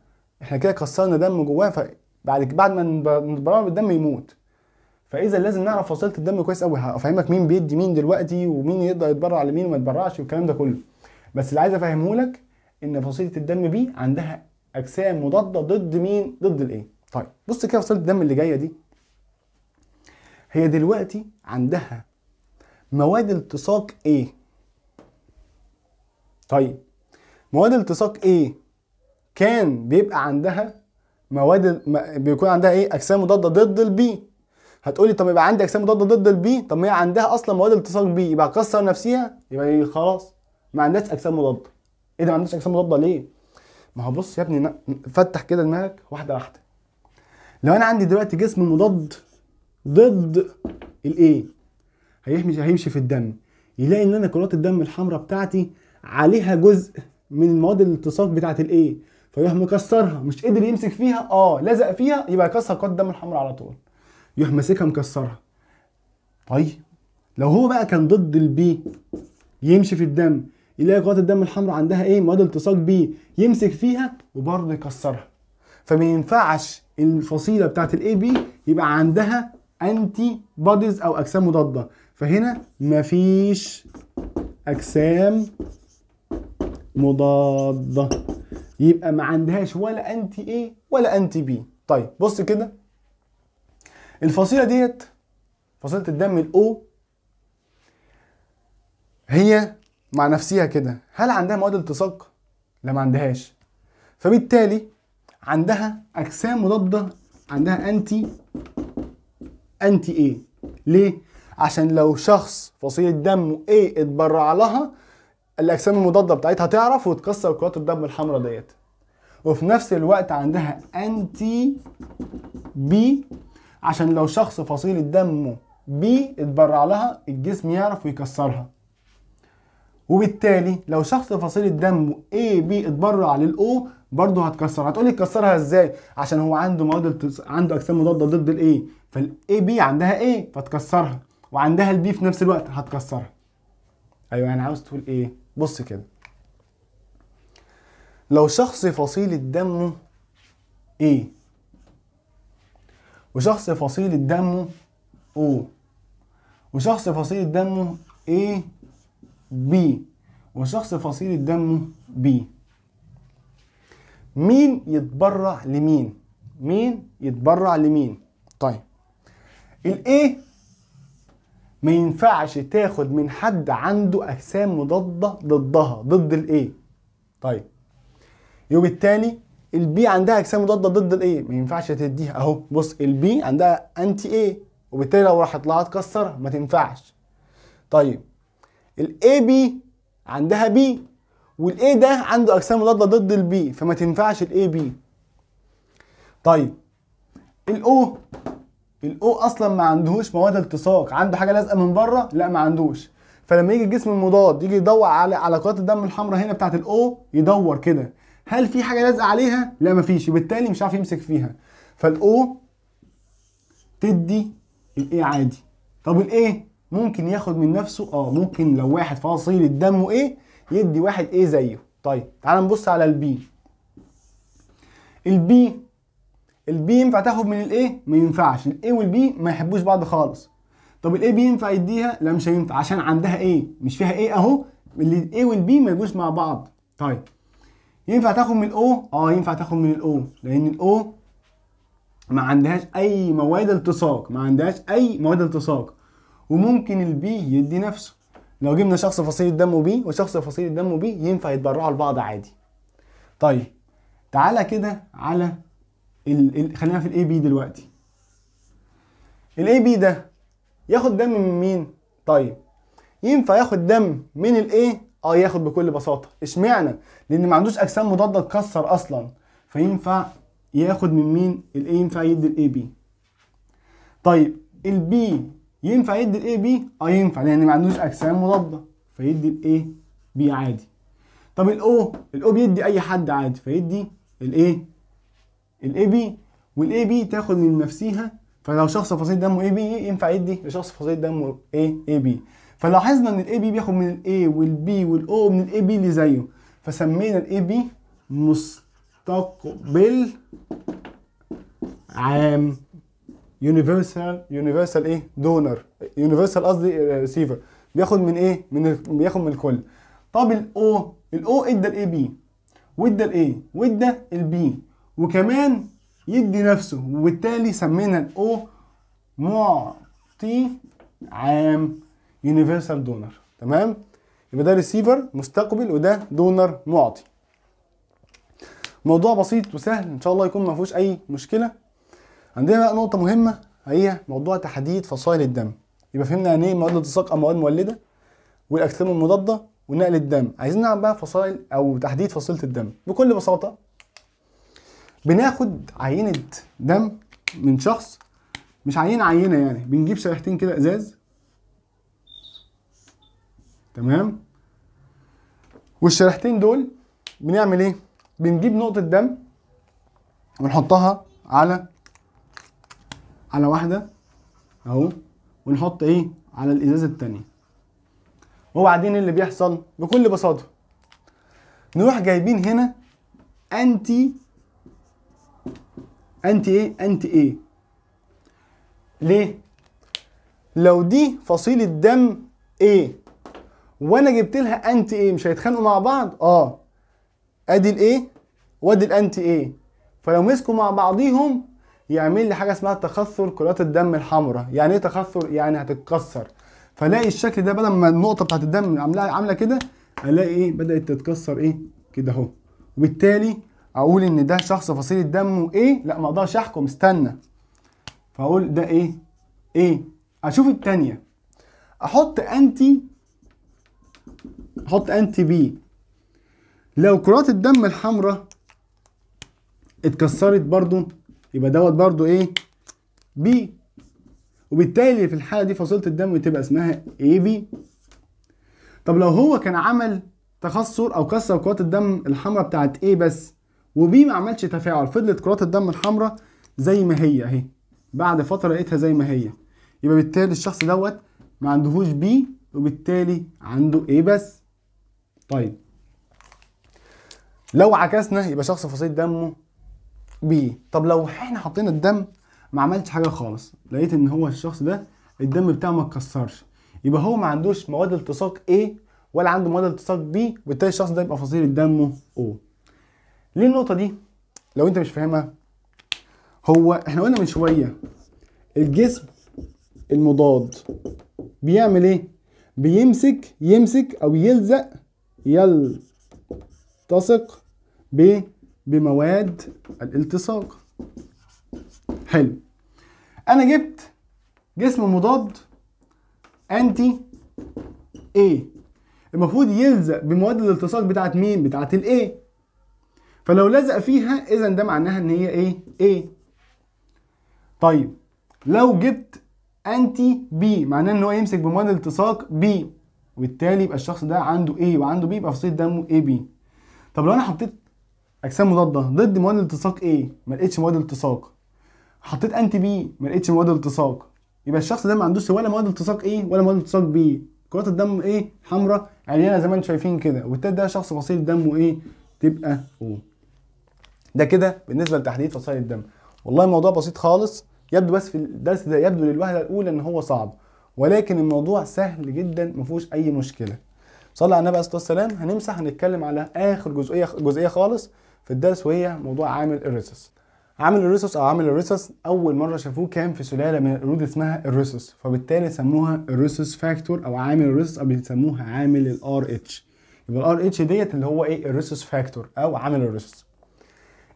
احنا كده كسرنا دم جواه فبعد بعد ما نتبرع بالدم يموت فاذا لازم نعرف فصيله الدم كويس قوي هفهمك مين بيدي مين دلوقتي ومين يقدر يتبرع لمين وما يتبرعش والكلام ده كله بس اللي عايز افهمه لك ان فصيله الدم بي عندها اجسام مضاده ضد مين ضد الايه طيب بص كده فصيله الدم اللي جايه دي هي دلوقتي عندها مواد التصاق ايه طيب مواد التصاق ايه كان بيبقى عندها مواد بيكون عندها ايه اجسام مضاده ضد البي هتقولي طب يبقى عندي اجسام مضاده ضد البي طب ما هي عندها اصلا مواد التصاق بي يبقى هتكسر نفسيها يبقى إيه؟ خلاص ما عندهاش اجسام مضاده ايه ده ما عندناش اجسام مضاده ليه؟ ما هو بص يا ابني فتح كده دماغك واحده واحده لو انا عندي دلوقتي جسم مضاد ضد الايه هيمشي هيمشي في الدم يلاقي ان انا كرات الدم الحمراء بتاعتي عليها جزء من مواد الالتصاق بتاعت الايه فيروح مكسرها مش قدر يمسك فيها اه لزق فيها يبقى كسر كرات الدم الحمراء على طول يروح ماسكها مكسرها طيب لو هو بقى كان ضد البي يمشي في الدم يلاقي قوات الدم الحمراء عندها ايه مواد التصاق بيه يمسك فيها وبرضه يكسرها فما ينفعش الفصيله بتاعت الاي بي يبقى عندها انتي بوديز او اجسام مضاده فهنا مفيش اجسام مضاده يبقى ما عندهاش ولا انتي اي ولا انتي بي طيب بص كده الفصيله ديت فصيله الدم الاو هي مع نفسها كده هل عندها مواد التصاق؟ لا ما عندهاش فبالتالي عندها اجسام مضاده عندها انتي انتي ايه ليه عشان لو شخص فصيله دمه ايه اتبرع لها الاجسام المضاده بتاعتها تعرف وتكسر كرات الدم الحمراء ديت وفي نفس الوقت عندها انتي بي عشان لو شخص فصيله دمه بي اتبرع لها الجسم يعرف ويكسرها وبالتالي لو شخص فصيلة دم اي بي اتبرع للأو برضه هتكسرها هتقولي تكسرها ازاي عشان هو عنده مواد عنده اجسام مضاده ضد الاي فالاي بي عندها ايه فتكسرها وعندها البي في نفس الوقت هتكسرها ايوه يعني عاوز تقول ايه بص كده لو شخص فصيلة دمه A وشخص فصيلة دمه او وشخص فصيلة دمه ايه B وشخص فصيلة دمه B مين يتبرع لمين مين يتبرع لمين طيب الايه ما ينفعش تاخد من حد عنده اجسام مضاده ضدها ضد الايه طيب وبالتالي البي عندها اجسام مضاده ضد الايه ما ينفعش تديها اهو بص البي عندها انتي ايه وبالتالي لو راحت لها هتكسرها ما تنفعش طيب الاي بي عندها بي والاي ده عنده اجسام مضاده ضد البي فما تنفعش الاي بي طيب الاو الاو اصلا ما عندهوش مواد التصاق عنده حاجه لازقه من بره لا ما عندوش فلما يجي الجسم المضاد يجي يدور على على كرات الدم الحمراء هنا بتاعه الاو يدور كده هل في حاجه لازقه عليها لا ما فيش بالتالي مش عارف يمسك فيها فالاو تدي الاي عادي طب الايه ممكن ياخد من نفسه اه ممكن لو واحد فاصيل الدم ايه يدي واحد ايه زيه طيب تعال نبص على البي البي البي ينفع تاخد من الايه ما ينفعش الايه والبي ما يحبوش بعض خالص طب الايه بي ينفع يديها لا مش هينفع عشان عندها ايه مش فيها ايه اهو اللي الايه والبي ما يجوش مع بعض طيب ينفع تاخد من الاو اه ينفع تاخد من الاو لان الاو ما عندهاش اي مواد التصاق ما عندهاش اي مواد التصاق وممكن البي يدي نفسه لو جبنا شخص فصيل الدم بي وشخص فصيل الدم بي ينفع يتبرعوا لبعض عادي طيب تعالى كده على ال... ال... خلينا في الاي بي دلوقتي الاي بي ده ياخد دم من مين طيب ينفع ياخد دم من الاي اه ياخد بكل بساطه اشمعنى لان ما عندوش اجسام مضاده تكسر اصلا فينفع ياخد من مين الاي ينفع يدي الاي بي طيب البي ينفع يدي الاي بي اه ينفع لان ما عندوش اجسام مضاده فيدي الاي بي عادي طب الاو الاو بيدي اي حد عادي فيدي الاي الاي بي والاي بي تاخد من نفسيها فلو شخص فصيل دمه اي بي ينفع يدي لشخص فصيل دمه ايه اي بي فلاحظنا ان الاي بي بياخد من الاي والبي والاو من الاي بي اللي زيه فسمينا الاي بي مستقبل عام يونيفرسال يونيفرسال ايه دونر يونيفرسال قصدي ريسيفر آه، بياخد من ايه من بياخد من الكل طب الاو الاو ادى الاي بي وادى الاي وادى البي وكمان يدي نفسه وبالتالي سمينا الاو معطي عام يونيفرسال دونر تمام يبقى ده ريسيفر مستقبل وده دونر معطي موضوع بسيط وسهل ان شاء الله يكون ما فيهوش اي مشكله عندنا بقى نقطه مهمه هي موضوع تحديد فصائل الدم يبقى فهمنا يعني ايه مواد التصاق مواد مولده والاكسده المضاده ونقل الدم عايزين نعمل بقى فصائل او تحديد فصيله الدم بكل بساطه بناخد عينه دم من شخص مش عينه عينه يعني بنجيب شريحتين كده ازاز تمام والشريحتين دول بنعمل ايه بنجيب نقطه دم ونحطها على على واحده اهو ونحط ايه على الازازه الثانيه وبعدين اللي بيحصل بكل بساطه نروح جايبين هنا انتي انتي ايه انتي ايه ليه لو دي فصيله دم ايه وانا جبت لها انتي ايه مش هيتخانقوا مع بعض اه ادي الايه وادي الانتي ايه فلو مسكوا مع بعضيهم يعمل لي حاجه اسمها تخثر كرات الدم الحمراء يعني ايه تخثر يعني هتتكسر فالاقي الشكل ده بدل ما النقطه بتاعت الدم عاملاها عامله كده الاقي ايه بدات تتكسر ايه كده اهو وبالتالي اقول ان ده شخص فصيله دمه ايه لا ما اقدرش احكم استنى فاقول ده ايه ايه اشوف الثانيه احط انتي احط انتي بي لو كرات الدم الحمراء اتكسرت برضو يبقى دوت برضو ايه بي وبالتالي في الحاله دي فصيله الدم تبقى اسمها اي بي طب لو هو كان عمل تخثر او كسر كرات الدم الحمراء بتاعت A بس وبي ما عملش تفاعل فضلت كرات الدم الحمراء زي ما هي اهي بعد فتره لقيتها زي ما هي يبقى بالتالي الشخص دوت ما عندهوش بي وبالتالي عنده A بس طيب لو عكسنا يبقى شخص فصيل دمه بي طب لو احنا حطينا الدم ما عملتش حاجه خالص لقيت ان هو الشخص ده الدم بتاعه ما اتكسرش يبقى هو ما عندوش مواد التصاق A ولا عنده مواد التصاق B وبالتالي الشخص ده يبقى فصيله دمه O ليه النقطه دي لو انت مش فاهمها هو احنا قلنا من شويه الجسم المضاد بيعمل ايه بيمسك يمسك او يلزق يلتصق ب بمواد الالتصاق حلو انا جبت جسم مضاد انتي ايه المفروض يلزق بمواد الالتصاق بتاعت مين بتاعت الايه فلو لزق فيها اذا ده معناها ان هي ايه ايه طيب لو جبت انتي بي معناه ان هو يمسك بمواد الالتصاق بي وبالتالي يبقى الشخص ده عنده ايه وعنده بي يبقى فصيله دمه اي بي طب لو انا حطيت اجسام مضاده ضد مواد التصاق ايه ما لقيتش مواد التصاق حطيت انتي بي ما لقيتش مواد التصاق يبقى الشخص ده ما عندوش ولا مواد التصاق ايه ولا مواد التصاق بي كرات الدم ايه حمراء عريانه زي ما انتم شايفين كده وبالتالي ده شخص فصيل دمه ايه تبقى او ده كده بالنسبه لتحديد فصائل الدم والله الموضوع بسيط خالص يبدو بس في الدرس ده يبدو للوهله الاولى ان هو صعب ولكن الموضوع سهل جدا ما فيهوش اي مشكله صلى على النبي عليه الصلاه والسلام هنمسح هنتكلم على اخر جزئيه جزئيه خالص في الدرس وهي موضوع عامل الريسس عامل الريسس او عامل الريسس اول مره شافوه كان في سلاله من القرود اسمها الريسس فبالتالي سموها الريسس فاكتور او عامل الريسس او بيسموها عامل الار اتش يبقى الار اتش ديت اللي هو ايه الريسس فاكتور او عامل الريسس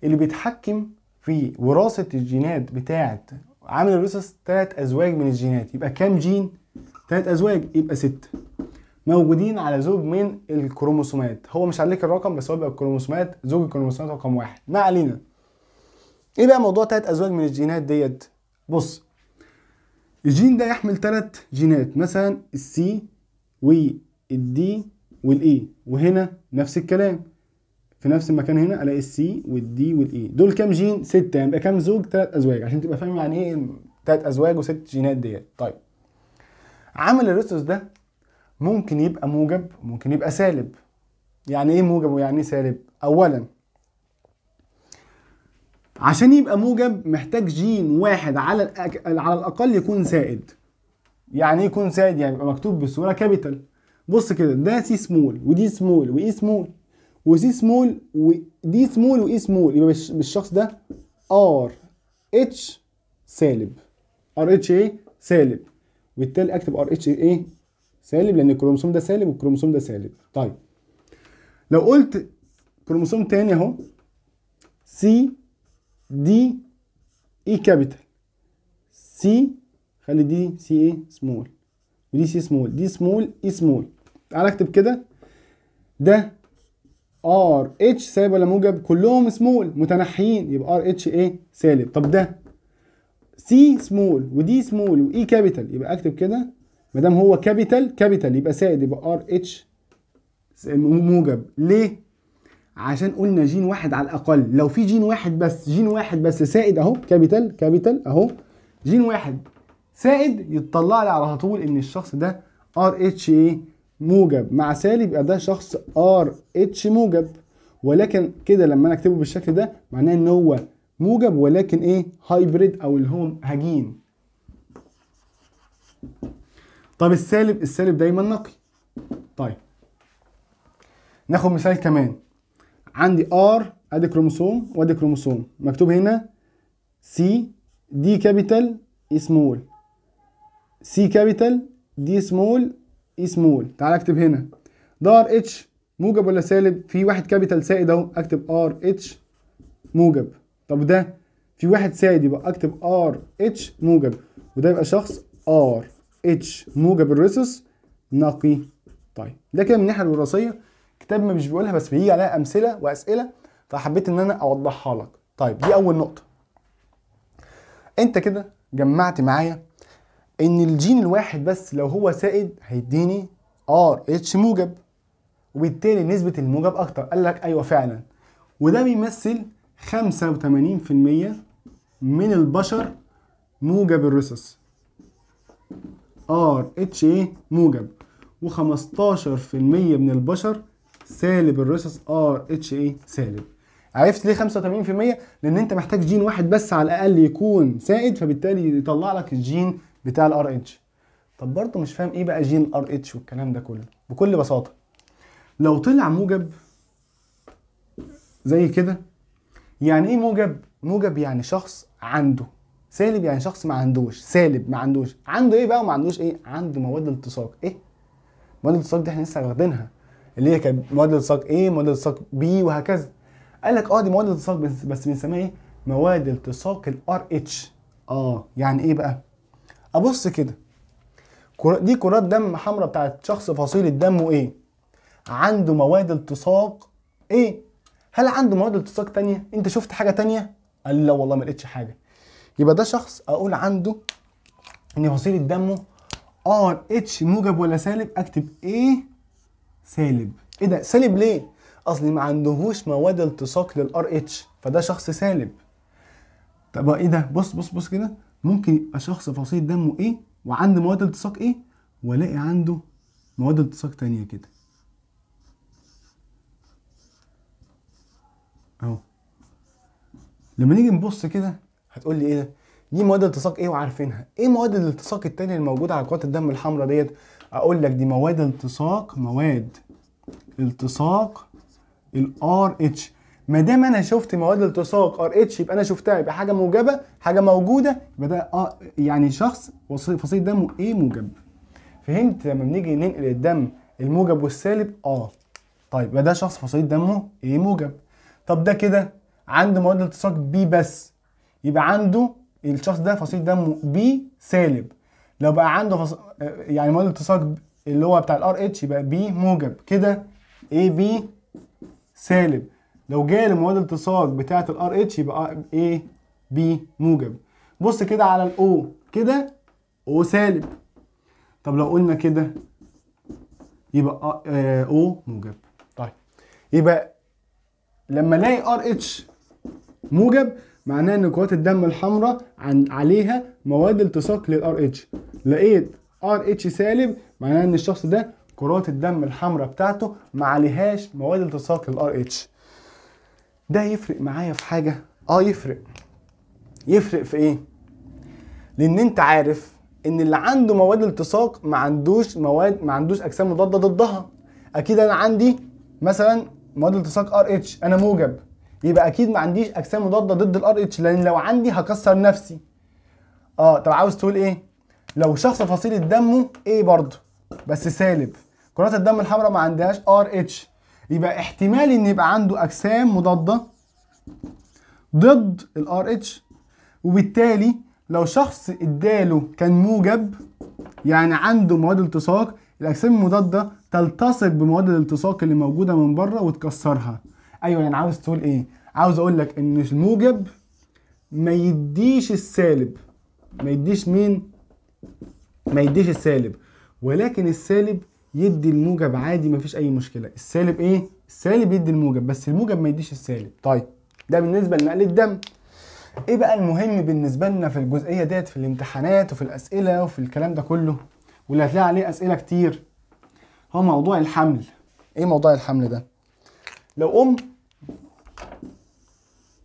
اللي بيتحكم في وراثه الجينات بتاعه عامل الريسس ثلاث ازواج من الجينات يبقى كام جين ثلاث ازواج يبقى ست موجودين على زوج من الكروموسومات هو مش عليك الرقم بس هو بيبقى الكروموسومات زوج الكروموسومات رقم واحد ما علينا ايه بقى موضوع تلات ازواج من الجينات ديت بص الجين ده يحمل تلات جينات مثلا السي والدي والاي وهنا نفس الكلام في نفس المكان هنا الاقي السي والدي والاي دول كام جين ستة يبقى يعني كام زوج تلات ازواج عشان تبقى فاهم يعني ايه تلات ازواج وست جينات ديت طيب عمل الريسوس ده ممكن يبقى موجب ممكن يبقى سالب يعني ايه موجب ويعني ايه سالب اولا عشان يبقى موجب محتاج جين واحد على على الاقل يكون سائد يعني ايه يكون سائد يعني يبقى مكتوب بصوره كابيتال بص كده ده سي سمول ودي سمول واي سمول وسي سمول ودي سمول واي سمول يبقى بالشخص ده ار اتش سالب ار اتش ايه سالب وبالتالي اكتب ار اتش ايه سالب لان الكروموسوم ده سالب والكروموسوم ده سالب طيب لو قلت كروموسوم تاني اهو سي دي اي كابيتال سي خلي دي سي ايه سمول ودي سي سمول دي سمول اي سمول تعالى اكتب كده ده ار اتش سالب ولا موجب كلهم سمول متنحيين يبقى ار اتش ايه سالب طب ده سي سمول ودي سمول واي كابيتال يبقى اكتب كده ما دام هو كابيتال كابيتال يبقى سائد يبقى ار اتش موجب ليه؟ عشان قلنا جين واحد على الاقل لو في جين واحد بس جين واحد بس سائد اهو كابيتال كابيتال اهو جين واحد سائد يطلع لي على طول ان الشخص ده ار اتش ايه موجب مع سالب يبقى ده شخص ار اتش موجب ولكن كده لما انا اكتبه بالشكل ده معناه ان هو موجب ولكن ايه هايبريد او اللي هو هجين طب السالب السالب دايما نقي طيب ناخد مثال كمان عندي ار ادي كروموسوم وادي كروموسوم مكتوب هنا سي دي كابيتال اي سمول سي كابيتال دي سمول اي سمول تعالى اكتب هنا ده ار اتش موجب ولا سالب في واحد كابيتال سائد اهو اكتب ار اتش موجب طب ده في واحد سائد يبقى اكتب ار اتش موجب وده يبقى شخص ار اتش موجب الريسس نقي طيب ده كده من الناحيه الوراثيه كتاب ما مش بيقولها بس بيجي عليها امثله واسئله فحبيت ان انا اوضحها لك طيب دي اول نقطه انت كده جمعت معايا ان الجين الواحد بس لو هو سائد هيديني ار اتش موجب وبالتالي نسبه الموجب اكتر قال لك ايوه فعلا وده بيمثل 85% من البشر موجب الرصاص ار اتش اي موجب و15% من البشر سالب الريسس ار اتش اي سالب عرفت ليه 85% لان انت محتاج جين واحد بس على الاقل يكون سائد فبالتالي يطلع لك الجين بتاع الار اتش طب برضه مش فاهم ايه بقى جين الار اتش والكلام ده كله بكل بساطه لو طلع موجب زي كده يعني ايه موجب موجب يعني شخص عنده سالب يعني شخص ما عندوش سالب ما عندوش عنده ايه بقى وما عندوش ايه عنده مواد التصاق ايه مواد التصاق دي احنا لسه واخدينها اللي هي كانت مواد التصاق ايه مواد التصاق بي وهكذا قال لك اه دي مواد التصاق بس, بس بنسميها ايه مواد التصاق الار اتش اه يعني ايه بقى ابص كده دي كرات دم حمراء بتاعت شخص فصيل الدم وايه عنده مواد التصاق ايه هل عنده مواد التصاق تانية انت شفت حاجه تانية قال لا والله ما لقيتش حاجه يبقى ده شخص اقول عنده ان فصيله دمه ار اتش موجب ولا سالب اكتب ايه سالب ايه ده سالب ليه اصلي ما عندهوش مواد التصاق للار اتش فده شخص سالب طب ايه ده بص بص بص كده ممكن يبقى شخص فصيله دمه ايه وعنده مواد التصاق ايه والاقي عنده مواد التصاق تانية كده اهو لما نيجي نبص كده هتقول لي ايه ده دي مواد التصاق ايه وعارفينها ايه مواد الالتصاق التانية الموجوده على كرات الدم الحمراء ديت اقول لك دي مواد التصاق مواد التصاق الار اتش ما دام انا شفت مواد التصاق ار اتش يبقى انا شفتها يبقى حاجه موجبه حاجه موجوده يبقى ده اه يعني شخص فصيل دمه ايه موجب فهمت لما بنيجي ننقل الدم الموجب والسالب اه طيب يبقى ده شخص فصيل دمه ايه موجب طب ده كده عنده مواد التصاق بي بس يبقى عنده الشخص ده فصيل دمه بي سالب لو بقى عنده فص... يعني مال التصاق اللي هو بتاع الار اتش يبقى بي موجب كده اي بي سالب لو جالي مواد التصاق بتاعه الار اتش يبقى اي بي موجب بص كده على الاو كده او سالب طب لو قلنا كده يبقى او موجب طيب يبقى لما الاقي ار اتش موجب معناه ان قوات الدم الحمراء عليها مواد التصاق للار اتش لقيت ار اتش سالب معناه ان الشخص ده كرات الدم الحمراء بتاعته ما عليهاش مواد التصاق للار اتش ده يفرق معايا في حاجه اه يفرق يفرق في ايه لان انت عارف ان اللي عنده مواد التصاق ما عندوش مواد ما عندوش اجسام مضاده ضدها اكيد انا عندي مثلا مواد التصاق ار اتش انا موجب يبقى اكيد ما عنديش اجسام مضاده ضد الار اتش لان لو عندي هكسر نفسي اه طب عاوز تقول ايه لو شخص فصيله دمه ايه برضه بس سالب كرات الدم الحمراء ما عندهاش ار اتش يبقى احتمال ان يبقى عنده اجسام مضاده ضد الار اتش وبالتالي لو شخص اداله كان موجب يعني عنده مواد التصاق الاجسام المضاده تلتصق بمواد الالتصاق اللي موجوده من بره وتكسرها ايوه يعني عاوز تقول ايه عاوز اقول لك ان الموجب ما يديش السالب ما يديش مين ما يديش السالب ولكن السالب يدي الموجب عادي مفيش اي مشكله السالب ايه السالب يدي الموجب بس الموجب ما يديش السالب طيب ده بالنسبه لنقل الدم ايه بقى المهم بالنسبه لنا في الجزئيه ديت في الامتحانات وفي الاسئله وفي الكلام ده كله واللي هتلاقي عليه اسئله كتير هو موضوع الحمل ايه موضوع الحمل ده لو ام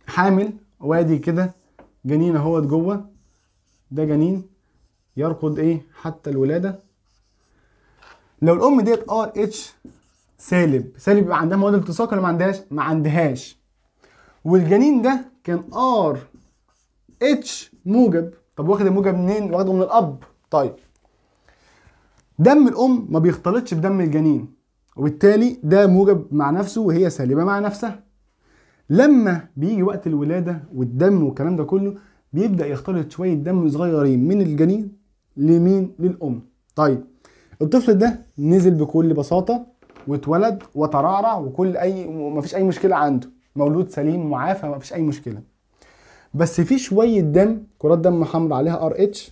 حامل وادي كده جنين اهوت جوه ده جنين يرقد ايه حتى الولاده لو الام ديت ار اتش سالب سالب يبقى عندها مواد التصاق ولا ما عندهاش ما عندهاش والجنين ده كان ار اتش موجب طب واخد الموجب منين واخده من الاب طيب دم الام ما بيختلطش بدم الجنين وبالتالي ده موجب مع نفسه وهي سالبه مع نفسها لما بيجي وقت الولاده والدم والكلام ده كله بيبدا يختلط شويه دم صغيرين من الجنين لمين للام طيب الطفل ده نزل بكل بساطه واتولد وترعرع وكل اي ومفيش اي مشكله عنده مولود سليم معافى مفيش اي مشكله بس في شويه دم كرات دم حمراء عليها ار اتش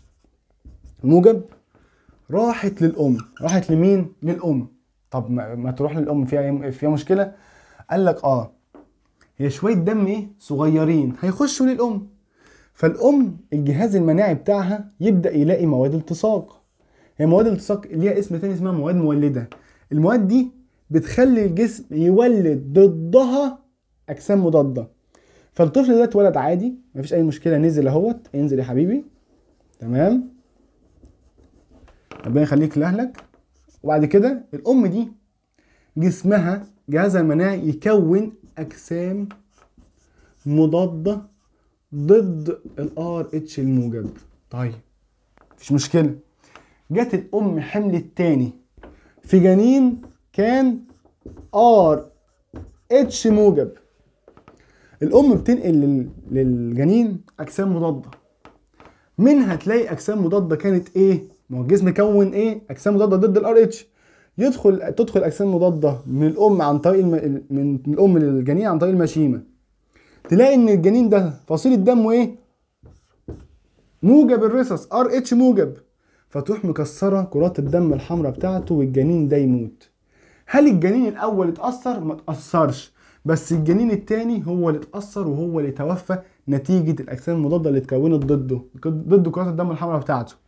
موجب راحت للام راحت لمين للام طب ما تروح للام فيها فيها مشكله قال لك اه هي شويه دم ايه صغيرين هيخشوا للام فالام الجهاز المناعي بتاعها يبدا يلاقي مواد التصاق هي مواد التصاق ليها اسم تاني اسمها مواد مولده المواد دي بتخلي الجسم يولد ضدها اجسام مضاده فالطفل ده اتولد عادي مفيش اي مشكله نزل اهوت انزل يا حبيبي تمام ربنا يخليك لاهلك وبعد كده الام دي جسمها جهازها المناعي يكون اجسام مضاده ضد الار اتش الموجب طيب مفيش مشكله جت الام حملت تاني في جنين كان ار اتش موجب الام بتنقل للجنين اجسام مضاده منها تلاقي اجسام مضاده كانت ايه ما هو الجسم كون ايه اجسام مضاده ضد الار اتش يدخل تدخل اجسام مضاده من الام عن طريق الم... من الام للجنين عن طريق المشيمه تلاقي ان الجنين ده فصيله دمه ايه موجب الرصاص ار اتش موجب فتروح مكسره كرات الدم الحمراء بتاعته والجنين ده يموت هل الجنين الاول اتاثر ما اتاثرش بس الجنين التاني هو اللي اتاثر وهو اللي توفى نتيجه الاجسام المضاده اللي اتكونت ضده ضد كرات الدم الحمراء بتاعته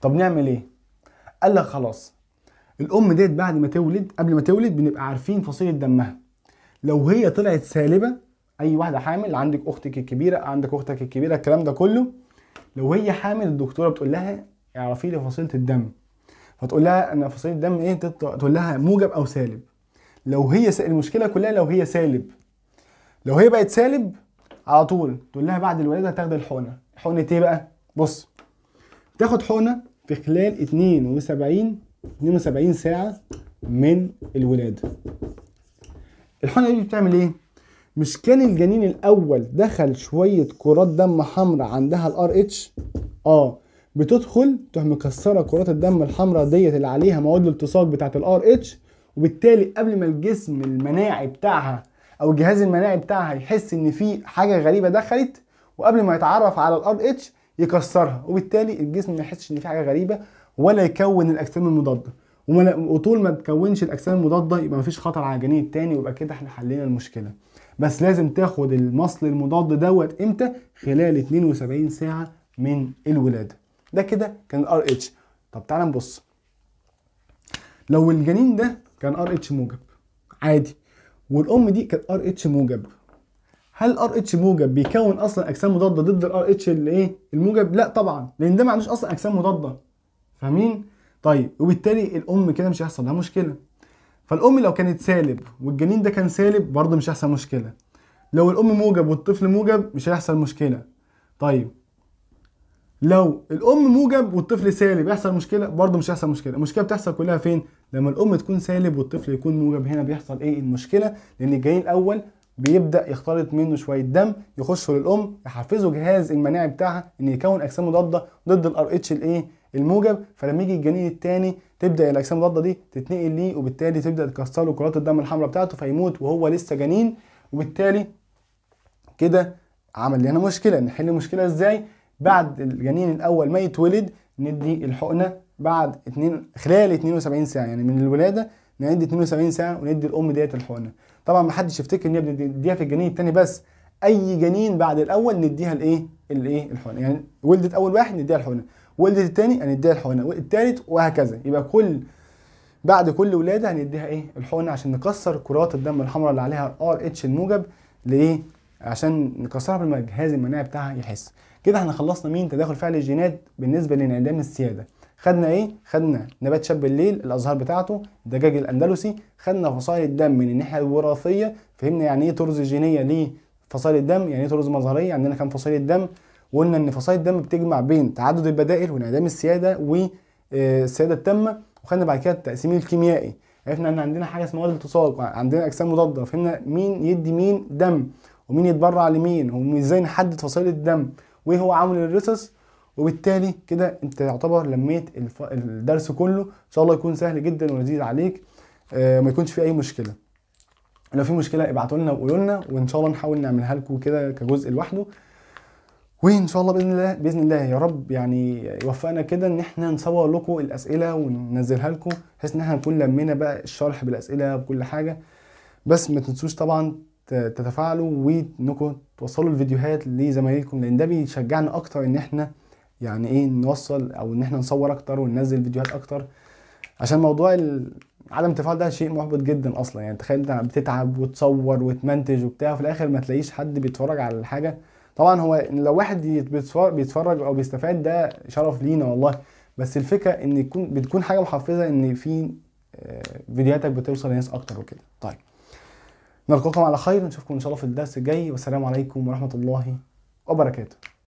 طب نعمل ايه قال لك خلاص الام ديت بعد ما تولد قبل ما تولد بنبقى عارفين فصيله دمها لو هي طلعت سالبه اي واحده حامل عندك اختك الكبيره عندك اختك الكبيره الكلام ده كله لو هي حامل الدكتوره بتقول لها اعرفي لي فصيله الدم فتقول لها ان فصيله الدم ايه تقول لها موجب او سالب لو هي س... المشكله كلها لو هي سالب لو هي بقت سالب على طول تقول لها بعد الولاده تاخد الحقنه حقنه ايه بقى بص تاخد حقنه في خلال 72 72 ساعة من الولادة الحقنة دي بتعمل ايه؟ مش كان الجنين الاول دخل شوية كرات دم حمراء عندها الار اتش؟ اه بتدخل تروح مكسرة كرات الدم الحمراء ديت اللي عليها مواد الالتصاق بتاعة الار اتش وبالتالي قبل ما الجسم المناعي بتاعها او الجهاز المناعي بتاعها يحس ان في حاجة غريبة دخلت وقبل ما يتعرف على الار اتش يكسرها وبالتالي الجسم ما يحسش ان في حاجه غريبه ولا يكون الاجسام المضاده وطول ما تكونش الاجسام المضاده يبقى مفيش خطر على الجنين التاني ويبقى كده احنا حلينا المشكله بس لازم تاخد المصل المضاد دوت امتى خلال 72 ساعه من الولاده ده كده كان الار اتش طب تعالى نبص لو الجنين ده كان ار اتش موجب عادي والام دي كانت ار اتش موجب هل الار اتش موجب بيكون اصلا اجسام مضاده ضد الار اتش اللي ايه الموجب لا طبعا لان ده ما عندوش اصلا اجسام مضاده فاهمين طيب وبالتالي الام كده مش هيحصل لها مشكله فالام لو كانت سالب والجنين ده كان سالب برضه مش هيحصل مشكله لو الام موجب والطفل موجب مش هيحصل مشكله طيب لو الام موجب والطفل سالب يحصل مشكله برضه مش هيحصل مشكله المشكله بتحصل كلها فين لما الام تكون سالب والطفل يكون موجب هنا بيحصل ايه المشكله لان الجنين الاول بيبدا يختلط منه شويه دم يخشوا للام يحفزوا جهاز المناعي بتاعها ان يكون اجسام مضاده ضد الار اتش الايه الموجب فلما يجي الجنين الثاني تبدا الاجسام المضاده دي تتنقل ليه وبالتالي تبدا تكسر له كرات الدم الحمراء بتاعته فيموت وهو لسه جنين وبالتالي كده عمل لنا مشكله نحل المشكله ازاي بعد الجنين الاول ما يتولد ندي الحقنه بعد اتنين خلال 72 ساعه يعني من الولاده نعد 72 ساعه وندي الام ديت الحقنه طبعا ما حدش يفتكر ان ابني بنديها في الجنين الثاني بس اي جنين بعد الاول نديها الايه الايه الحقنه يعني ولدت اول واحد نديها الحقنه ولدت الثاني هنديها الحقنه الثالث وهكذا يبقى كل بعد كل ولاده هنديها ايه الحقنه عشان نكسر كرات الدم الحمراء اللي عليها الار اتش الموجب لايه عشان نكسرها قبل ما الجهاز المناعي بتاعها يحس كده احنا خلصنا مين تداخل فعل الجينات بالنسبه لانعدام السياده خدنا ايه خدنا نبات شاب الليل الازهار بتاعته الدجاج الاندلسي خدنا فصائل الدم من الناحيه الوراثيه فهمنا يعني ايه طرز جينيه لفصائل الدم يعني ايه طرز مظهريه عندنا كام فصيله دم وقلنا ان فصائل الدم بتجمع بين تعدد البدائل وانعدام السياده والسياده آه، التامه وخدنا بعد كده التقسيم الكيميائي عرفنا ان عندنا حاجه اسمها التصاق عندنا اجسام مضاده فهمنا مين يدي مين دم ومين يتبرع لمين وازاي نحدد فصائل الدم وايه هو عامل الرصص وبالتالي كده انت يعتبر لميت الدرس كله ان شاء الله يكون سهل جدا ولذيذ عليك آه، ما يكونش فيه اي مشكله لو في مشكله ابعتوا لنا وقولوا لنا وان شاء الله نحاول نعملها لكم كده كجزء لوحده وان شاء الله باذن الله باذن الله يا رب يعني يوفقنا كده ان احنا نصور لكم الاسئله وننزلها لكم بحيث ان احنا نكون لمينا بقى الشرح بالاسئله بكل حاجه بس ما تنسوش طبعا تتفاعلوا وانكم توصلوا الفيديوهات لزمايلكم لان ده بيشجعنا اكتر ان احنا يعني ايه نوصل او ان احنا نصور اكتر وننزل فيديوهات اكتر عشان موضوع عدم التفاعل ده شيء محبط جدا اصلا يعني تخيل انت بتتعب وتصور وتمنتج وبتاع في الاخر ما تلاقيش حد بيتفرج على الحاجه طبعا هو لو واحد بيتفرج او بيستفاد ده شرف لينا والله بس الفكره ان يكون بتكون حاجه محفزه ان في آه، فيديوهاتك بتوصل لناس اكتر وكده طيب نلقاكم على خير نشوفكم ان شاء الله في الدرس الجاي والسلام عليكم ورحمه الله وبركاته